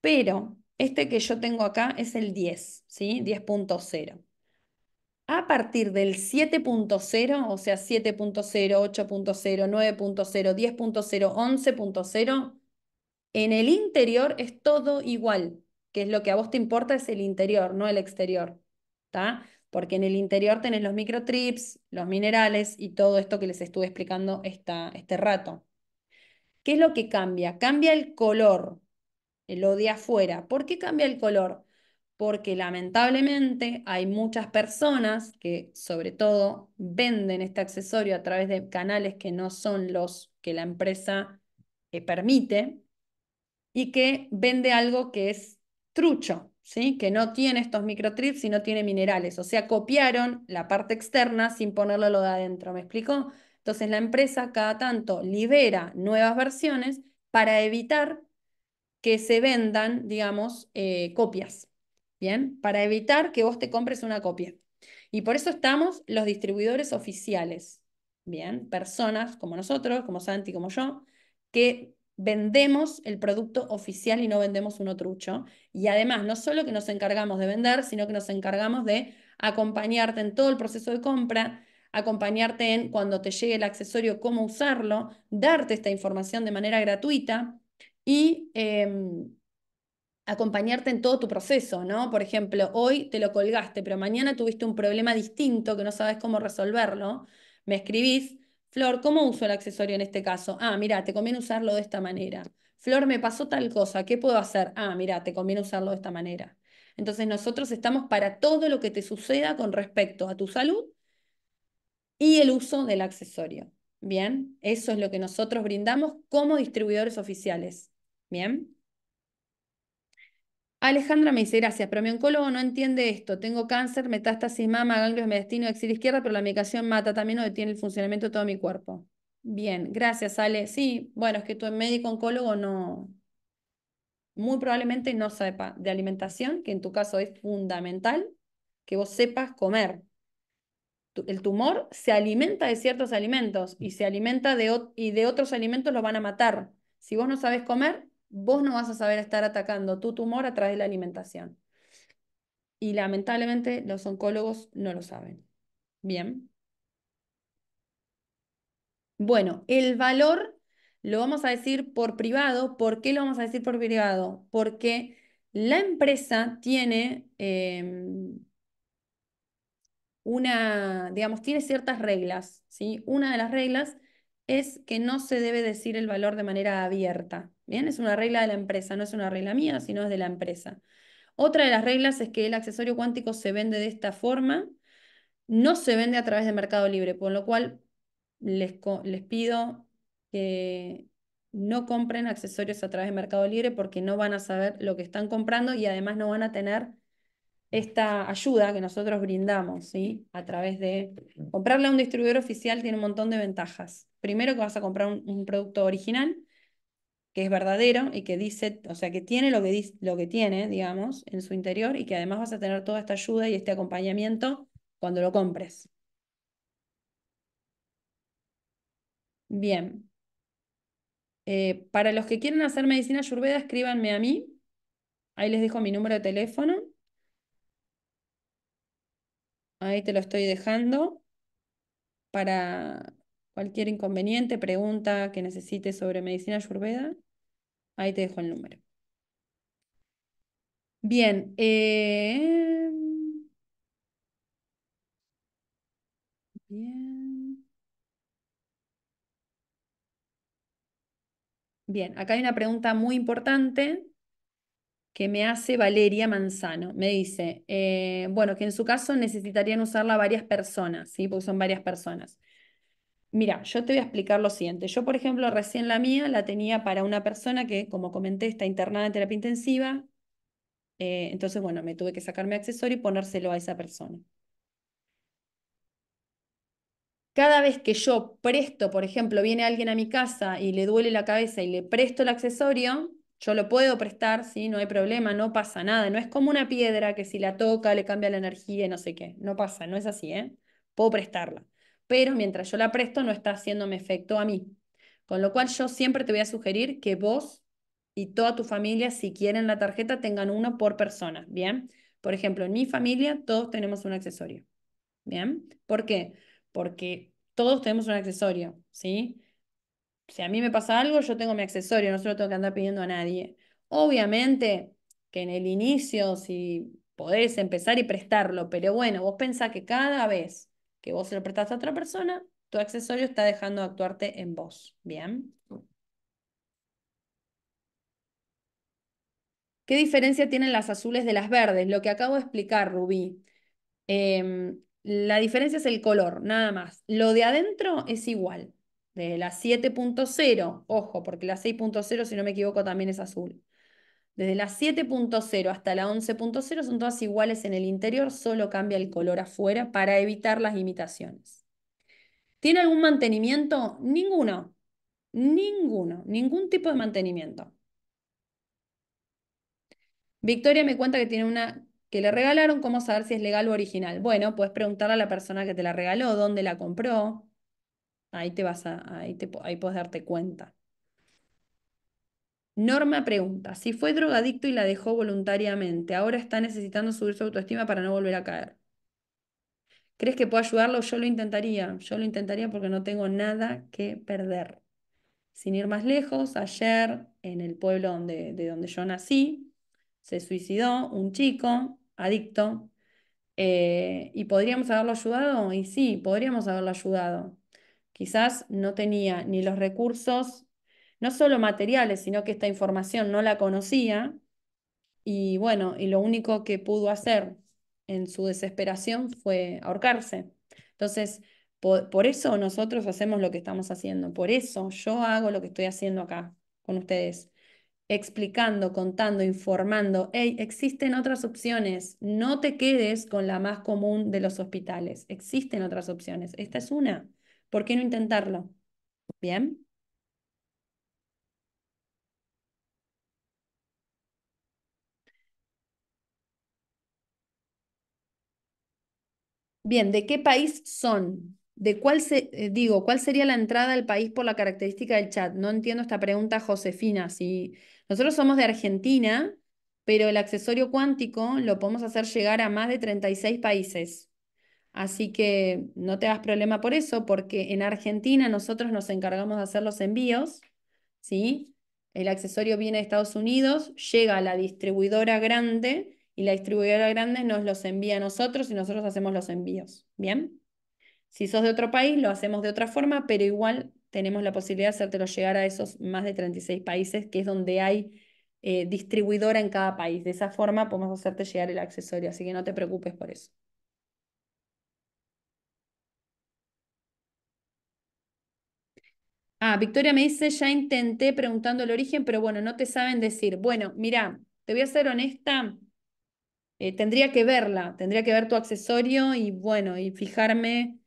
pero este que yo tengo acá es el 10, ¿sí? 10.0. A partir del 7.0, o sea, 7.0, 8.0, 9.0, 10.0, 11.0, en el interior es todo igual, que es lo que a vos te importa es el interior, no el exterior, ¿está? Porque en el interior tenés los microtrips, los minerales y todo esto que les estuve explicando esta, este rato. ¿Qué es lo que cambia? Cambia el color, eh, lo de afuera. ¿Por qué cambia el color? Porque lamentablemente hay muchas personas que sobre todo venden este accesorio a través de canales que no son los que la empresa eh, permite y que vende algo que es trucho, ¿sí? que no tiene estos microtrips y no tiene minerales. O sea, copiaron la parte externa sin ponerlo lo de adentro. ¿Me explicó? Entonces la empresa cada tanto libera nuevas versiones para evitar que se vendan, digamos, eh, copias, ¿bien? Para evitar que vos te compres una copia. Y por eso estamos los distribuidores oficiales, ¿bien? Personas como nosotros, como Santi, como yo, que vendemos el producto oficial y no vendemos un trucho. Y además, no solo que nos encargamos de vender, sino que nos encargamos de acompañarte en todo el proceso de compra, acompañarte en cuando te llegue el accesorio, cómo usarlo, darte esta información de manera gratuita, y em, acompañarte en todo tu proceso, ¿no? Por ejemplo, hoy te lo colgaste, pero mañana tuviste un problema distinto que no sabes cómo resolverlo. Me escribís, Flor, ¿cómo uso el accesorio en este caso? Ah, mira, te conviene usarlo de esta manera. Flor, me pasó tal cosa, ¿qué puedo hacer? Ah, mira, te conviene usarlo de esta manera. Entonces nosotros estamos para todo lo que te suceda con respecto a tu salud y el uso del accesorio. Bien, eso es lo que nosotros brindamos como distribuidores oficiales. Bien. Alejandra me dice, gracias, pero mi oncólogo no entiende esto. Tengo cáncer, metástasis mama, ganglios mediastino, exilio izquierda, pero la medicación mata también o detiene el funcionamiento de todo mi cuerpo. Bien, gracias, Ale. Sí, bueno, es que tu médico oncólogo no, muy probablemente no sepa de alimentación, que en tu caso es fundamental que vos sepas comer. El tumor se alimenta de ciertos alimentos y se alimenta de, y de otros alimentos lo van a matar. Si vos no sabes comer, vos no vas a saber estar atacando tu tumor a través de la alimentación. Y lamentablemente los oncólogos no lo saben. Bien. Bueno, el valor lo vamos a decir por privado. ¿Por qué lo vamos a decir por privado? Porque la empresa tiene em, una, digamos, tiene ciertas reglas. ¿sí? Una de las reglas es que no se debe decir el valor de manera abierta es una regla de la empresa, no es una regla mía, sino es de la empresa. Otra de las reglas es que el accesorio cuántico se vende de esta forma, no se vende a través de Mercado Libre, por lo cual les, pido que no compren accesorios a través de Mercado Libre porque no van a saber lo que están comprando y además no van a tener esta ayuda que nosotros brindamos, ¿sí? A través de comprarle a un distribuidor oficial tiene un montón de ventajas. Primero que vas a comprar un producto original que es verdadero y que dice, o sea, que tiene lo que, lo que tiene, digamos, en su interior y que además vas a tener toda esta ayuda y este acompañamiento cuando lo compres. Bien. Eh, para los que quieren hacer medicina ayurveda, escríbanme a mí. Ahí les dejo mi número de teléfono. Ahí te lo estoy dejando para cualquier inconveniente, pregunta que necesites sobre medicina ayurveda, ahí te dejo el número. Bien. Eh, bien. Bien, acá hay una pregunta muy importante que me hace Valeria Manzano. Me dice, eh, bueno, que en su caso necesitarían usarla varias personas, ¿sí? Porque son varias personas. Mira, yo te voy a explicar lo siguiente. Yo, por ejemplo, recién la mía la tenía para una persona que, como comenté, está internada en terapia intensiva. Eh, entonces, bueno, me tuve que sacarme accesorio y ponérselo a esa persona. Cada vez que yo presto, por ejemplo, viene alguien a mi casa y le duele la cabeza y le presto el accesorio, yo lo puedo prestar, ¿sí? no hay problema, no pasa nada. No es como una piedra que si la toca le cambia la energía y no sé qué. No pasa, no es así, ¿eh? Puedo prestarla pero mientras yo la presto no está haciéndome efecto a mí. Con lo cual yo siempre te voy a sugerir que vos y toda tu familia, si quieren la tarjeta, tengan uno por persona, ¿bien? Por ejemplo, en mi familia todos tenemos un accesorio, ¿bien? ¿Por qué? Porque todos tenemos un accesorio, ¿sí? Si a mí me pasa algo, yo tengo mi accesorio, no se lo tengo que andar pidiendo a nadie. Obviamente que en el inicio, si podés empezar y prestarlo, pero bueno, vos pensás que cada vez que vos se lo prestaste a otra persona, tu accesorio está dejando de actuarte en vos. Bien. ¿Qué diferencia tienen las azules de las verdes? Lo que acabo de explicar, Rubí. Em, la diferencia es el color, nada más. Lo de adentro es igual. De la 7.0, ojo, porque la 6.0, si no me equivoco, también es azul. Desde la 7.0 hasta la 11.0 son todas iguales en el interior, solo cambia el color afuera para evitar las imitaciones. ¿Tiene algún mantenimiento? Ninguno. Ninguno. Ningún tipo de mantenimiento. Victoria me cuenta que tiene una que le regalaron, ¿cómo saber si es legal o original? Bueno, puedes preguntarle a la persona que te la regaló, dónde la compró. Ahí te vas a, ahí te, ahí puedes darte cuenta. Norma pregunta, si fue drogadicto y la dejó voluntariamente, ahora está necesitando subir su autoestima para no volver a caer. ¿Crees que puedo ayudarlo? Yo lo intentaría, yo lo intentaría porque no tengo nada que perder. Sin ir más lejos, ayer en el pueblo donde, de donde yo nací, se suicidó un chico adicto eh, y podríamos haberlo ayudado, y sí, podríamos haberlo ayudado. Quizás no tenía ni los recursos no solo materiales, sino que esta información no la conocía. Y bueno, y lo único que pudo hacer en su desesperación fue ahorcarse. Entonces, por, por, eso nosotros hacemos lo que estamos haciendo, por eso yo hago lo que estoy haciendo acá con ustedes, explicando, contando, informando, hey, existen otras opciones, no te quedes con la más común de los hospitales, existen otras opciones, esta es una, ¿por qué no intentarlo? Bien. Bien, ¿de qué país son? ¿De cuál eh, digo, cuál sería la entrada al país por la característica del chat? No entiendo esta pregunta, Josefina. Si nosotros somos de Argentina, pero el accesorio cuántico lo podemos hacer llegar a más de 36 países. Así que no te hagas problema por eso, porque en Argentina nosotros nos encargamos de hacer los envíos, ¿sí? El accesorio viene de Estados Unidos, llega a la distribuidora grande y la distribuidora grande nos los envía a nosotros y nosotros hacemos los envíos. ¿Bien? Si sos de otro país, lo hacemos de otra forma, pero igual tenemos la posibilidad de hacértelo llegar a esos más de 36 países, que es donde hay eh, distribuidora en cada país. De esa forma podemos hacerte llegar el accesorio, así que no te preocupes por eso. Ah, Victoria me dice, ya intenté preguntando el origen, pero bueno, no te saben decir. Bueno, mira, te voy a ser honesta, eh, tendría que verla, tendría que ver tu accesorio y bueno, y fijarme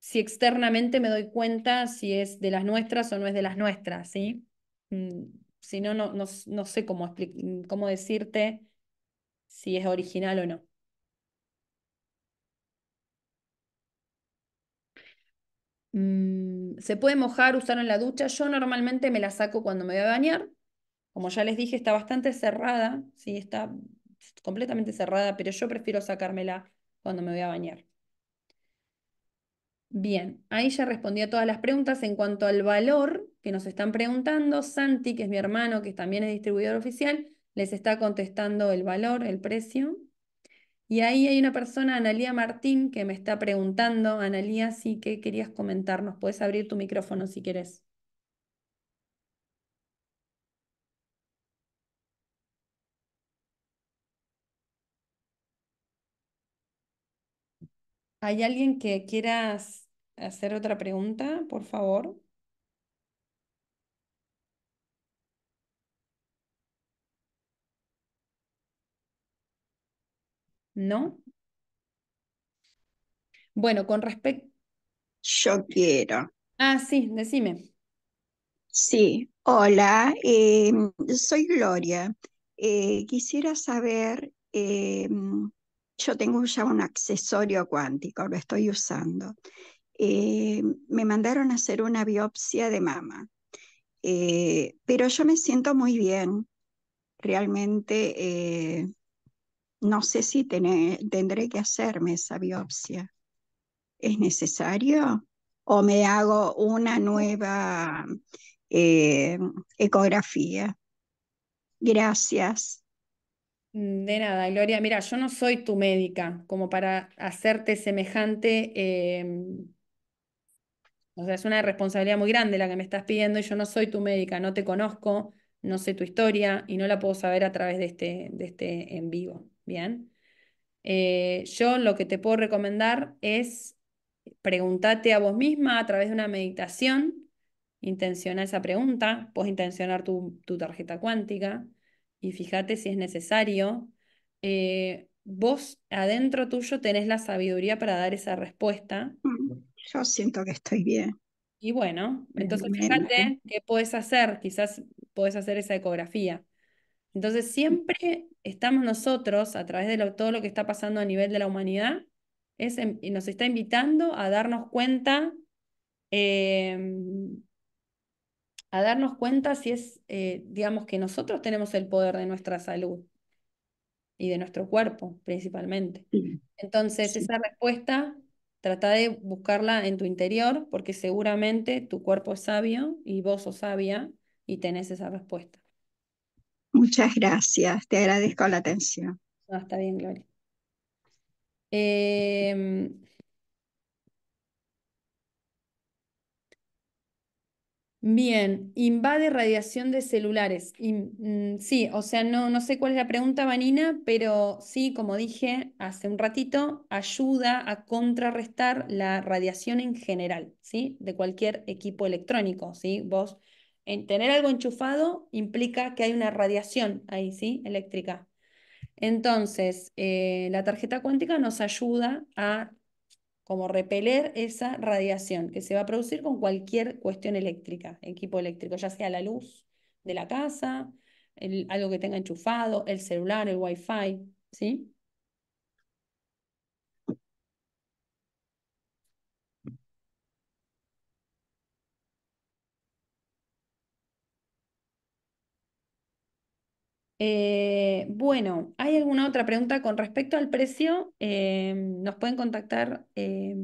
si externamente me doy cuenta si es de las nuestras o no es de las nuestras, ¿sí? Mm, si no, no, no, sé cómo, mm, cómo decirte si es original o no. Mm, ¿Se puede mojar, usar en la ducha? Yo normalmente me la saco cuando me voy a bañar. Como ya les dije, está bastante cerrada, ¿sí? está completamente cerrada, pero yo prefiero sacármela cuando me voy a bañar. Bien, ahí ya respondí a todas las preguntas. En cuanto al valor que nos están preguntando, Santi, que es mi hermano, que también es distribuidor oficial, les está contestando el valor, el precio. Y ahí hay una persona, Analía Martín, que me está preguntando, Analía, sí que querías comentarnos. Puedes abrir tu micrófono si quieres. ¿Hay alguien que quieras hacer otra pregunta, por favor? ¿No? Bueno, con respecto... Yo quiero. Ah, sí, decime. Sí, hola, eh, soy Gloria. Eh, quisiera saber eh, yo tengo ya un accesorio cuántico, lo estoy usando. Eh, me mandaron a hacer una biopsia de mama, eh, pero yo me siento muy bien. Realmente eh, no sé si tendré que hacerme esa biopsia. ¿Es necesario? ¿O me hago una nueva ecografía? Gracias. Mm, de nada, Gloria. Mira, yo no soy tu médica como para hacerte semejante, em, o sea, es una responsabilidad muy grande la que me estás pidiendo y yo no soy tu médica, no te conozco, no sé tu historia y no la puedo saber a través de este, este en vivo. Bien. Eh, yo lo que te puedo recomendar es preguntarte a vos misma a través de una meditación, intenciona esa pregunta, puedes intencionar tu tarjeta cuántica y fíjate si es necesario, eh, vos adentro tuyo tenés la sabiduría para dar esa respuesta. Mm, yo siento que estoy bien. Y bueno, entonces fíjate qué puedes hacer, quizás puedes hacer esa ecografía. Entonces mm. siempre estamos nosotros, a través de todo lo que está pasando a nivel de la humanidad, es, y nos está invitando a darnos cuenta em, a darnos cuenta si es, eh, digamos, que nosotros tenemos el poder de nuestra salud y de nuestro cuerpo principalmente. Entonces, esa respuesta trata de buscarla en tu interior porque seguramente tu cuerpo es sabio y vos sos sabia y tenés esa respuesta. Muchas gracias, te agradezco la atención. está bien, Gloria. Em, Bien, invade radiación de celulares. Mm, sí, o sea, no, no sé cuál es la pregunta, Vanina, pero sí, como dije hace un ratito, ayuda a contrarrestar la radiación en general, ¿sí? De cualquier equipo electrónico, ¿sí? Vos, tener algo enchufado implica que hay una radiación ahí, ¿sí? Eléctrica. Entonces, eh, la tarjeta cuántica nos ayuda a como repeler esa radiación que se va a producir con cualquier cuestión eléctrica, equipo eléctrico, ya sea la luz de la casa, algo que tenga enchufado, el celular, el wifi, ¿sí? Eh, bueno, ¿hay alguna otra pregunta con respecto al precio? Eh, nos pueden contactar eh,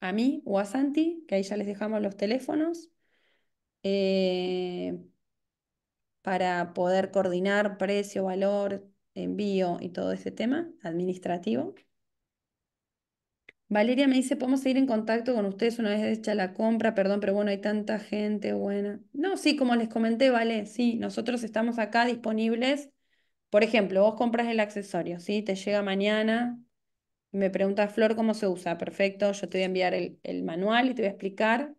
a mí o a Santi, que ahí ya les dejamos los teléfonos, para poder coordinar precio, valor, envío y todo ese tema administrativo. Valeria me dice, ¿podemos seguir en contacto con ustedes una vez hecha la compra? Perdón, pero bueno, hay tanta gente buena. No, sí, como les comenté, vale, sí, nosotros estamos acá disponibles. Por ejemplo, vos compras el accesorio, ¿sí? Te llega mañana, me pregunta Flor, ¿cómo se usa? Perfecto, yo te voy a enviar el, manual y te voy a explicar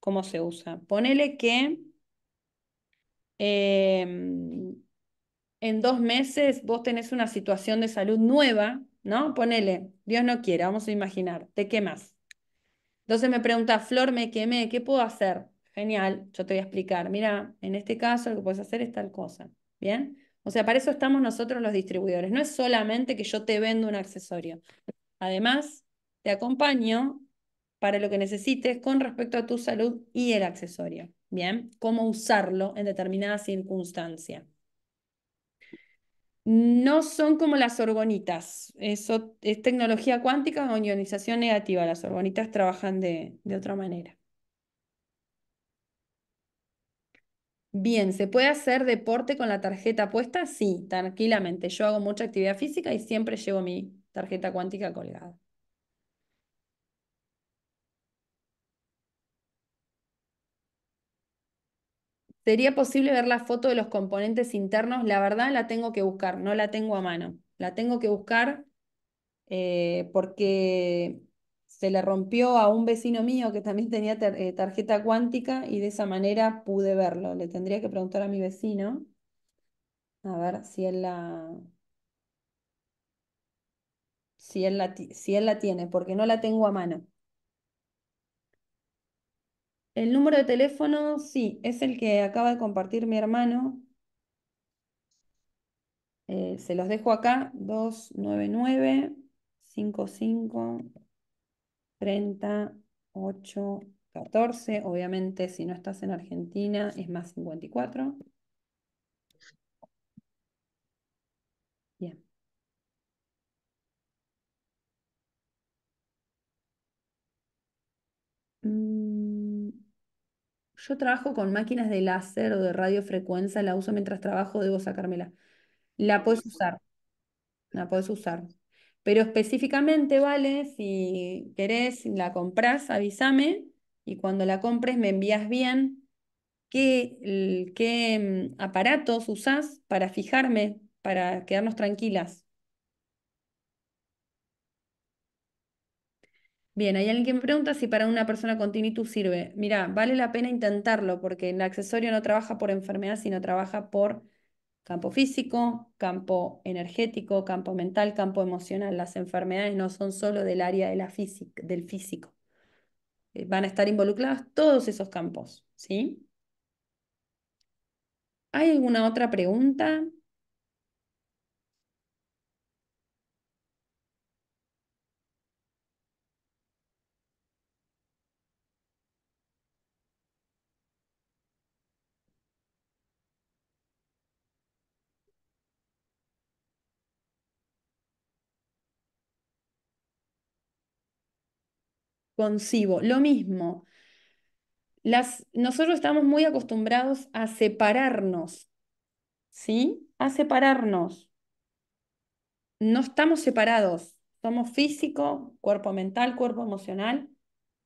cómo se usa. Ponele que em, en dos meses vos tenés una situación de salud nueva, ¿no? Ponele, Dios no quiere, vamos a imaginar, te quemas. Entonces me pregunta, Flor, me quemé, ¿qué puedo hacer? Genial, yo te voy a explicar. Mira, en este caso lo que puedes hacer es tal cosa, ¿bien? O sea, para eso estamos nosotros los distribuidores. No es solamente que yo te vendo un accesorio. Además, te acompaño para lo que necesites con respecto a tu salud y el accesorio, ¿bien? Cómo usarlo en determinada circunstancia no son como las orgonitas. Eso es tecnología cuántica o ionización negativa. Las orgonitas trabajan de, de otra manera. Bien, ¿se puede hacer deporte con la tarjeta puesta? Sí, tranquilamente. Yo hago mucha actividad física y siempre llevo mi tarjeta cuántica colgada. ¿Sería posible ver la foto de los componentes internos? La verdad la tengo que buscar, no la tengo a mano. La tengo que buscar eh, porque se le rompió a un vecino mío que también tenía eh, tarjeta cuántica y de esa manera pude verlo. Le tendría que preguntar a mi vecino. A ver si él la... Si él si él la tiene, porque no la tengo a mano. El número de teléfono, sí, es el que acaba de compartir mi hermano. Eh, se los dejo acá, 299 55 8 14. Obviamente, si no estás en Argentina, es más 54. Yo trabajo con máquinas de láser o de radiofrecuencia, la uso mientras trabajo, debo sacármela. La puedes usar, la puedes usar. Pero específicamente, vale, si querés, la comprás, avísame y cuando la compres me envías bien qué, qué mm, aparatos usás para fijarme, para quedarnos tranquilas. Bien, hay alguien que pregunta si para una persona con tinnitus sirve. Mira, vale la pena intentarlo porque el accesorio no trabaja por enfermedad, sino trabaja por campo físico, campo energético, campo mental, campo emocional. Las enfermedades no son solo del área de la física, del físico. Eh, van a estar involucrados todos esos campos, ¿sí? ¿Hay alguna otra pregunta? Lo mismo, las, nosotros estamos muy acostumbrados a separarnos, ¿sí? A separarnos. No estamos separados, somos físico, cuerpo mental, cuerpo emocional,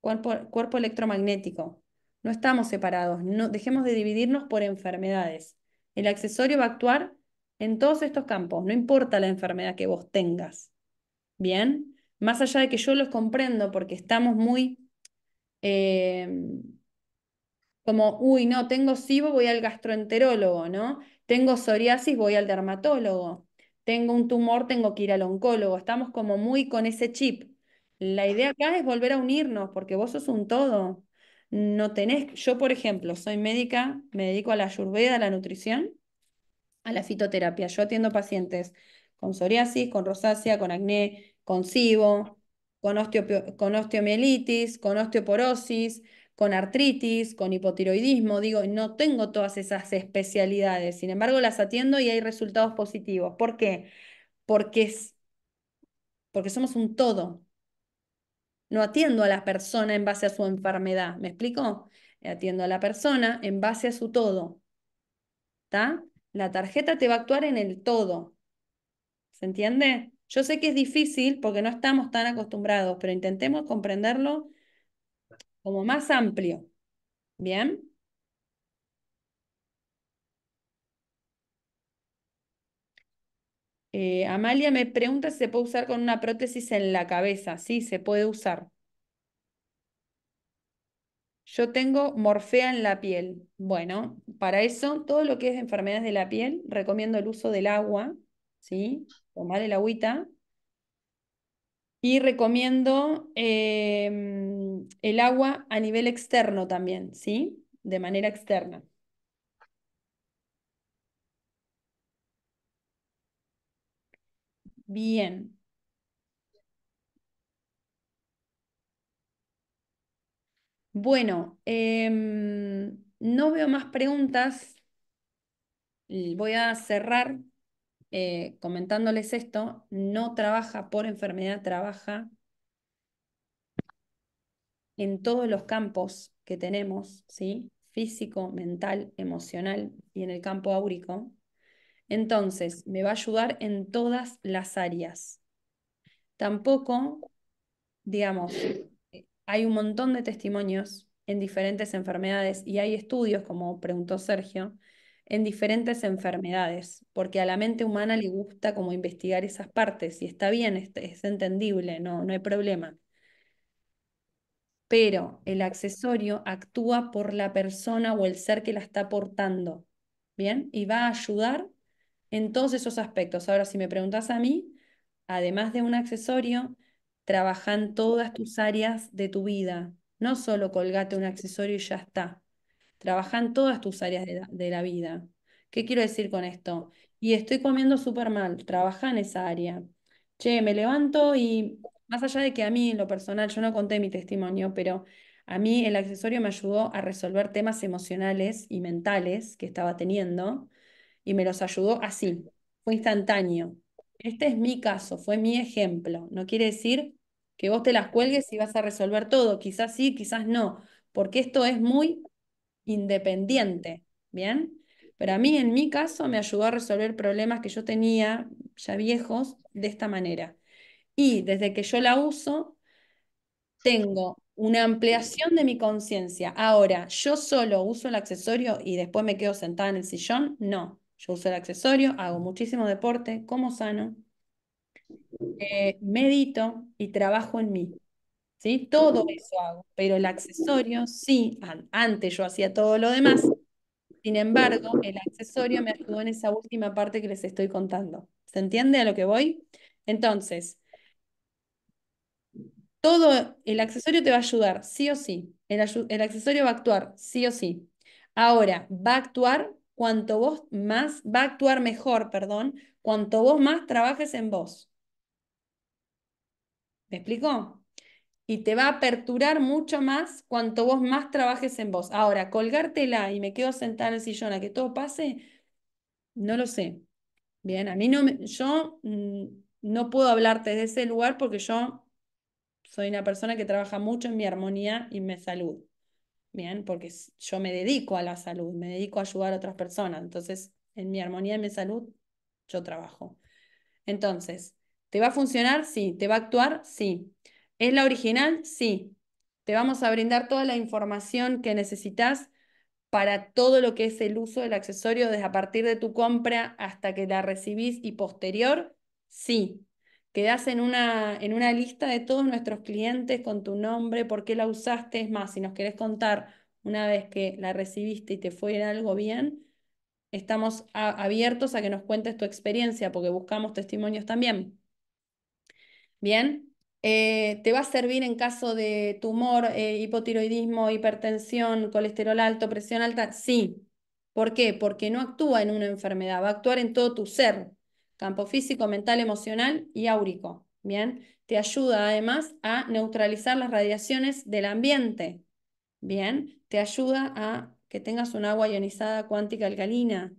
cuerpo, cuerpo electromagnético. No estamos separados, no, dejemos de dividirnos por enfermedades. El accesorio va a actuar en todos estos campos, no importa la enfermedad que vos tengas. ¿Bien? más allá de que yo los comprendo porque estamos muy eh, como, uy, no, tengo SIBO, voy al gastroenterólogo, ¿no? Tengo psoriasis, voy al dermatólogo. Tengo un tumor, tengo que ir al oncólogo. Estamos como muy con ese chip. La idea acá es volver a unirnos porque vos sos un todo. No tenés, yo por ejemplo, soy médica, me dedico a la ayurveda, a la nutrición, a la fitoterapia. Yo atiendo pacientes con psoriasis, con rosácea, con acné, con SIBO, con, con osteomielitis, con osteoporosis, con artritis, con hipotiroidismo, digo, no tengo todas esas especialidades, sin embargo las atiendo y hay resultados positivos. ¿Por qué? Porque, porque somos un todo. No atiendo a la persona en base a su enfermedad, ¿me explico? Atiendo a la persona en base a su todo. ¿Está? La tarjeta te va a actuar en el todo. ¿Se entiende? Yo sé que es difícil porque no estamos tan acostumbrados, pero intentemos comprenderlo como más amplio. ¿Bien? Eh, Amalia me pregunta si se puede usar con una prótesis en la cabeza. Sí, se puede usar. Yo tengo morfea en la piel. Bueno, para eso, todo lo que es enfermedades de la piel, recomiendo el uso del agua, ¿sí? tomar el agüita. Y recomiendo em, el agua a nivel externo también, ¿sí? De manera externa. Bien. Bueno, em, no veo más preguntas. Voy a cerrar eh, comentándoles esto, no trabaja por enfermedad, trabaja en todos los campos que tenemos, ¿sí? físico, mental, emocional y en el campo áurico. Entonces, me va a ayudar en todas las áreas. Tampoco, digamos, eh, hay un montón de testimonios en diferentes enfermedades y hay estudios, como preguntó Sergio, en diferentes enfermedades, porque a la mente humana le gusta como investigar esas partes y está bien, es, entendible, no, no hay problema. Pero el accesorio actúa por la persona o el ser que la está portando, ¿bien? Y va a ayudar en todos esos aspectos. Ahora, si me preguntas a mí, además de un accesorio, trabajan todas tus áreas de tu vida. No solo colgate un accesorio y ya está. Trabaja en todas tus áreas de la, vida. ¿Qué quiero decir con esto? Y estoy comiendo súper mal, trabaja en esa área. Che, me levanto y más allá de que a mí, en lo personal, yo no conté mi testimonio, pero a mí el accesorio me ayudó a resolver temas emocionales y mentales que estaba teniendo y me los ayudó así, fue instantáneo. Este es mi caso, fue mi ejemplo. No quiere decir que vos te las cuelgues y vas a resolver todo, quizás sí, quizás no, porque esto es muy independiente, ¿bien? Pero a mí, en mi caso, me ayudó a resolver problemas que yo tenía ya viejos de esta manera. Y desde que yo la uso, tengo una ampliación de mi conciencia. Ahora, ¿yo solo uso el accesorio y después me quedo sentada en el sillón? No. Yo uso el accesorio, hago muchísimo deporte, como sano, eh, medito y trabajo en mí. Todo eso hago, pero el accesorio sí, antes yo hacía todo lo demás, sin embargo, el accesorio me ayudó en esa última parte que les estoy contando. ¿Se entiende a lo que voy? Entonces, todo el accesorio te va a ayudar, sí o sí. El, el accesorio va a actuar, sí o sí. Ahora, va a actuar cuanto vos más, va a actuar mejor, perdón, cuanto vos más trabajes en vos. ¿Me explico? y te va a aperturar mucho más cuanto vos más trabajes en vos. Ahora, colgártela y me quedo sentada en el sillón a que todo pase, no lo sé. Bien, a mí no me, yo mm, no puedo hablarte de ese lugar porque yo soy una persona que trabaja mucho en mi armonía y en mi salud. Bien, porque yo me dedico a la salud, me dedico a ayudar a otras personas. Entonces, en mi armonía y mi salud, yo trabajo. Entonces, ¿te va a funcionar? Sí. ¿Te va a actuar? Sí. ¿Es la original? Sí. Te vamos a brindar toda la información que necesitas para todo lo que es el uso del accesorio desde a partir de tu compra hasta que la recibís y posterior. Sí. Quedás en una, en una lista de todos nuestros clientes con tu nombre, por qué la usaste. Es más, si nos querés contar una vez que la recibiste y te fue algo bien, estamos abiertos a que nos cuentes tu experiencia porque buscamos testimonios también. Bien, eh, te va a servir en caso de tumor, eh, hipotiroidismo, hipertensión, colesterol alto, presión alta. Sí. ¿Por qué? Porque no actúa en una enfermedad, va a actuar en todo tu ser, campo físico, mental, emocional y áurico. Bien, te ayuda además a neutralizar las radiaciones del ambiente. Bien, te ayuda a que tengas un agua ionizada cuántica alcalina.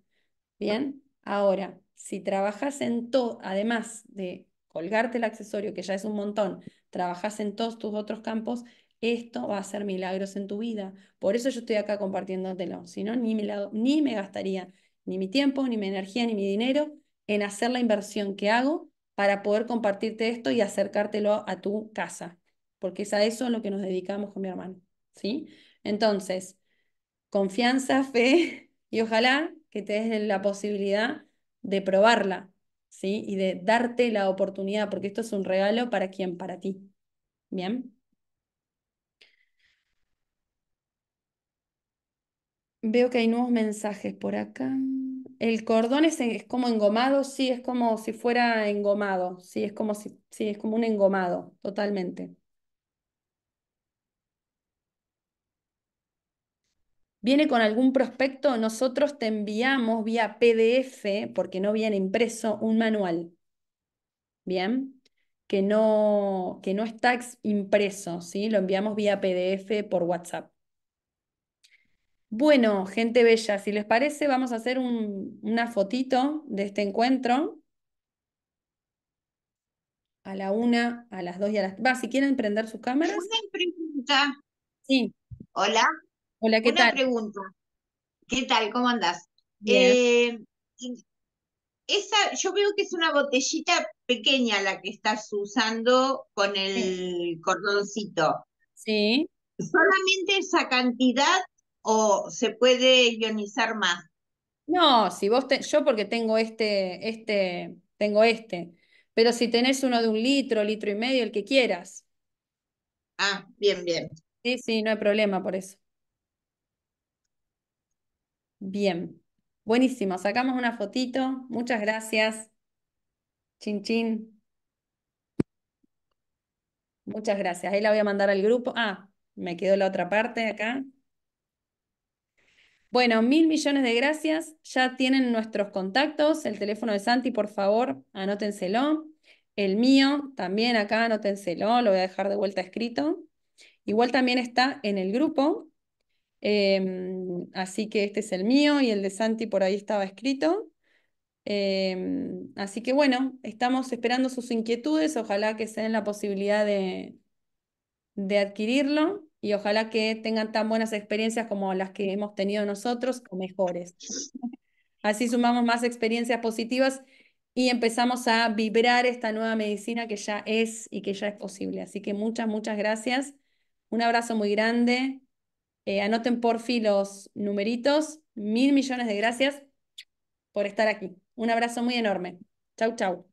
Bien, ahora, si trabajas en todo, además de colgarte el accesorio, que ya es un montón, trabajas en todos tus otros campos, esto va a hacer milagros en tu vida. Por eso yo estoy acá compartiéndotelo. Si no, ni me, ni me gastaría ni mi tiempo, ni mi energía, ni mi dinero en hacer la inversión que hago para poder compartirte esto y acercártelo a tu casa, porque es a eso lo que nos dedicamos con mi hermano, ¿sí? Entonces, confianza, fe y ojalá que te des la posibilidad de probarla, y de darte la oportunidad, porque esto es un regalo para quien, para ti. ¿Bien? Veo que hay nuevos mensajes por acá. El cordón es, como engomado, sí, es como si fuera engomado, sí, es como si, sí, es como un engomado, totalmente. viene con algún prospecto, nosotros te enviamos vía PDF, porque no viene impreso, un manual. Bien, que no, que no está impreso, ¿sí? Lo enviamos vía PDF por WhatsApp. Bueno, gente bella, si les parece, vamos a hacer un, una fotito de este encuentro. A la una, a las dos y a las... Va, si quieren prender sus cámaras. pregunta. Sí. Hola. Hola, ¿qué Una tal? pregunta. ¿Qué tal? ¿Cómo andás? Eh, esa, yo veo que es una botellita pequeña la que estás usando con el cordoncito. Sí. ¿Solamente esa cantidad o se puede ionizar más? No, si vos yo porque tengo este, este, tengo este. Pero si tenés uno de un litro, litro y medio, el que quieras. Ah, bien, bien. Sí, sí, no hay problema por eso. Bien, buenísimo. Sacamos una fotito. Muchas gracias. Chin, chin. Muchas gracias. Ahí la voy a mandar al grupo. Ah, me quedó la otra parte acá. Bueno, mil millones de gracias. Ya tienen nuestros contactos. El teléfono de Santi, por favor, anótenselo. El mío también acá, anótenselo. Lo voy a dejar de vuelta escrito. Igual también está en el grupo. Em, así que este es el mío y el de Santi por ahí estaba escrito. Em, así que bueno, estamos esperando sus inquietudes, ojalá que se den la posibilidad de, de adquirirlo y ojalá que tengan tan buenas experiencias como las que hemos tenido nosotros o mejores. Así sumamos más experiencias positivas y empezamos a vibrar esta nueva medicina que ya es y que ya es posible. Así que muchas, muchas gracias. Un abrazo muy grande. Eh, anoten por los numeritos. Mil millones de gracias por estar aquí. Un abrazo muy enorme. Chau, chau.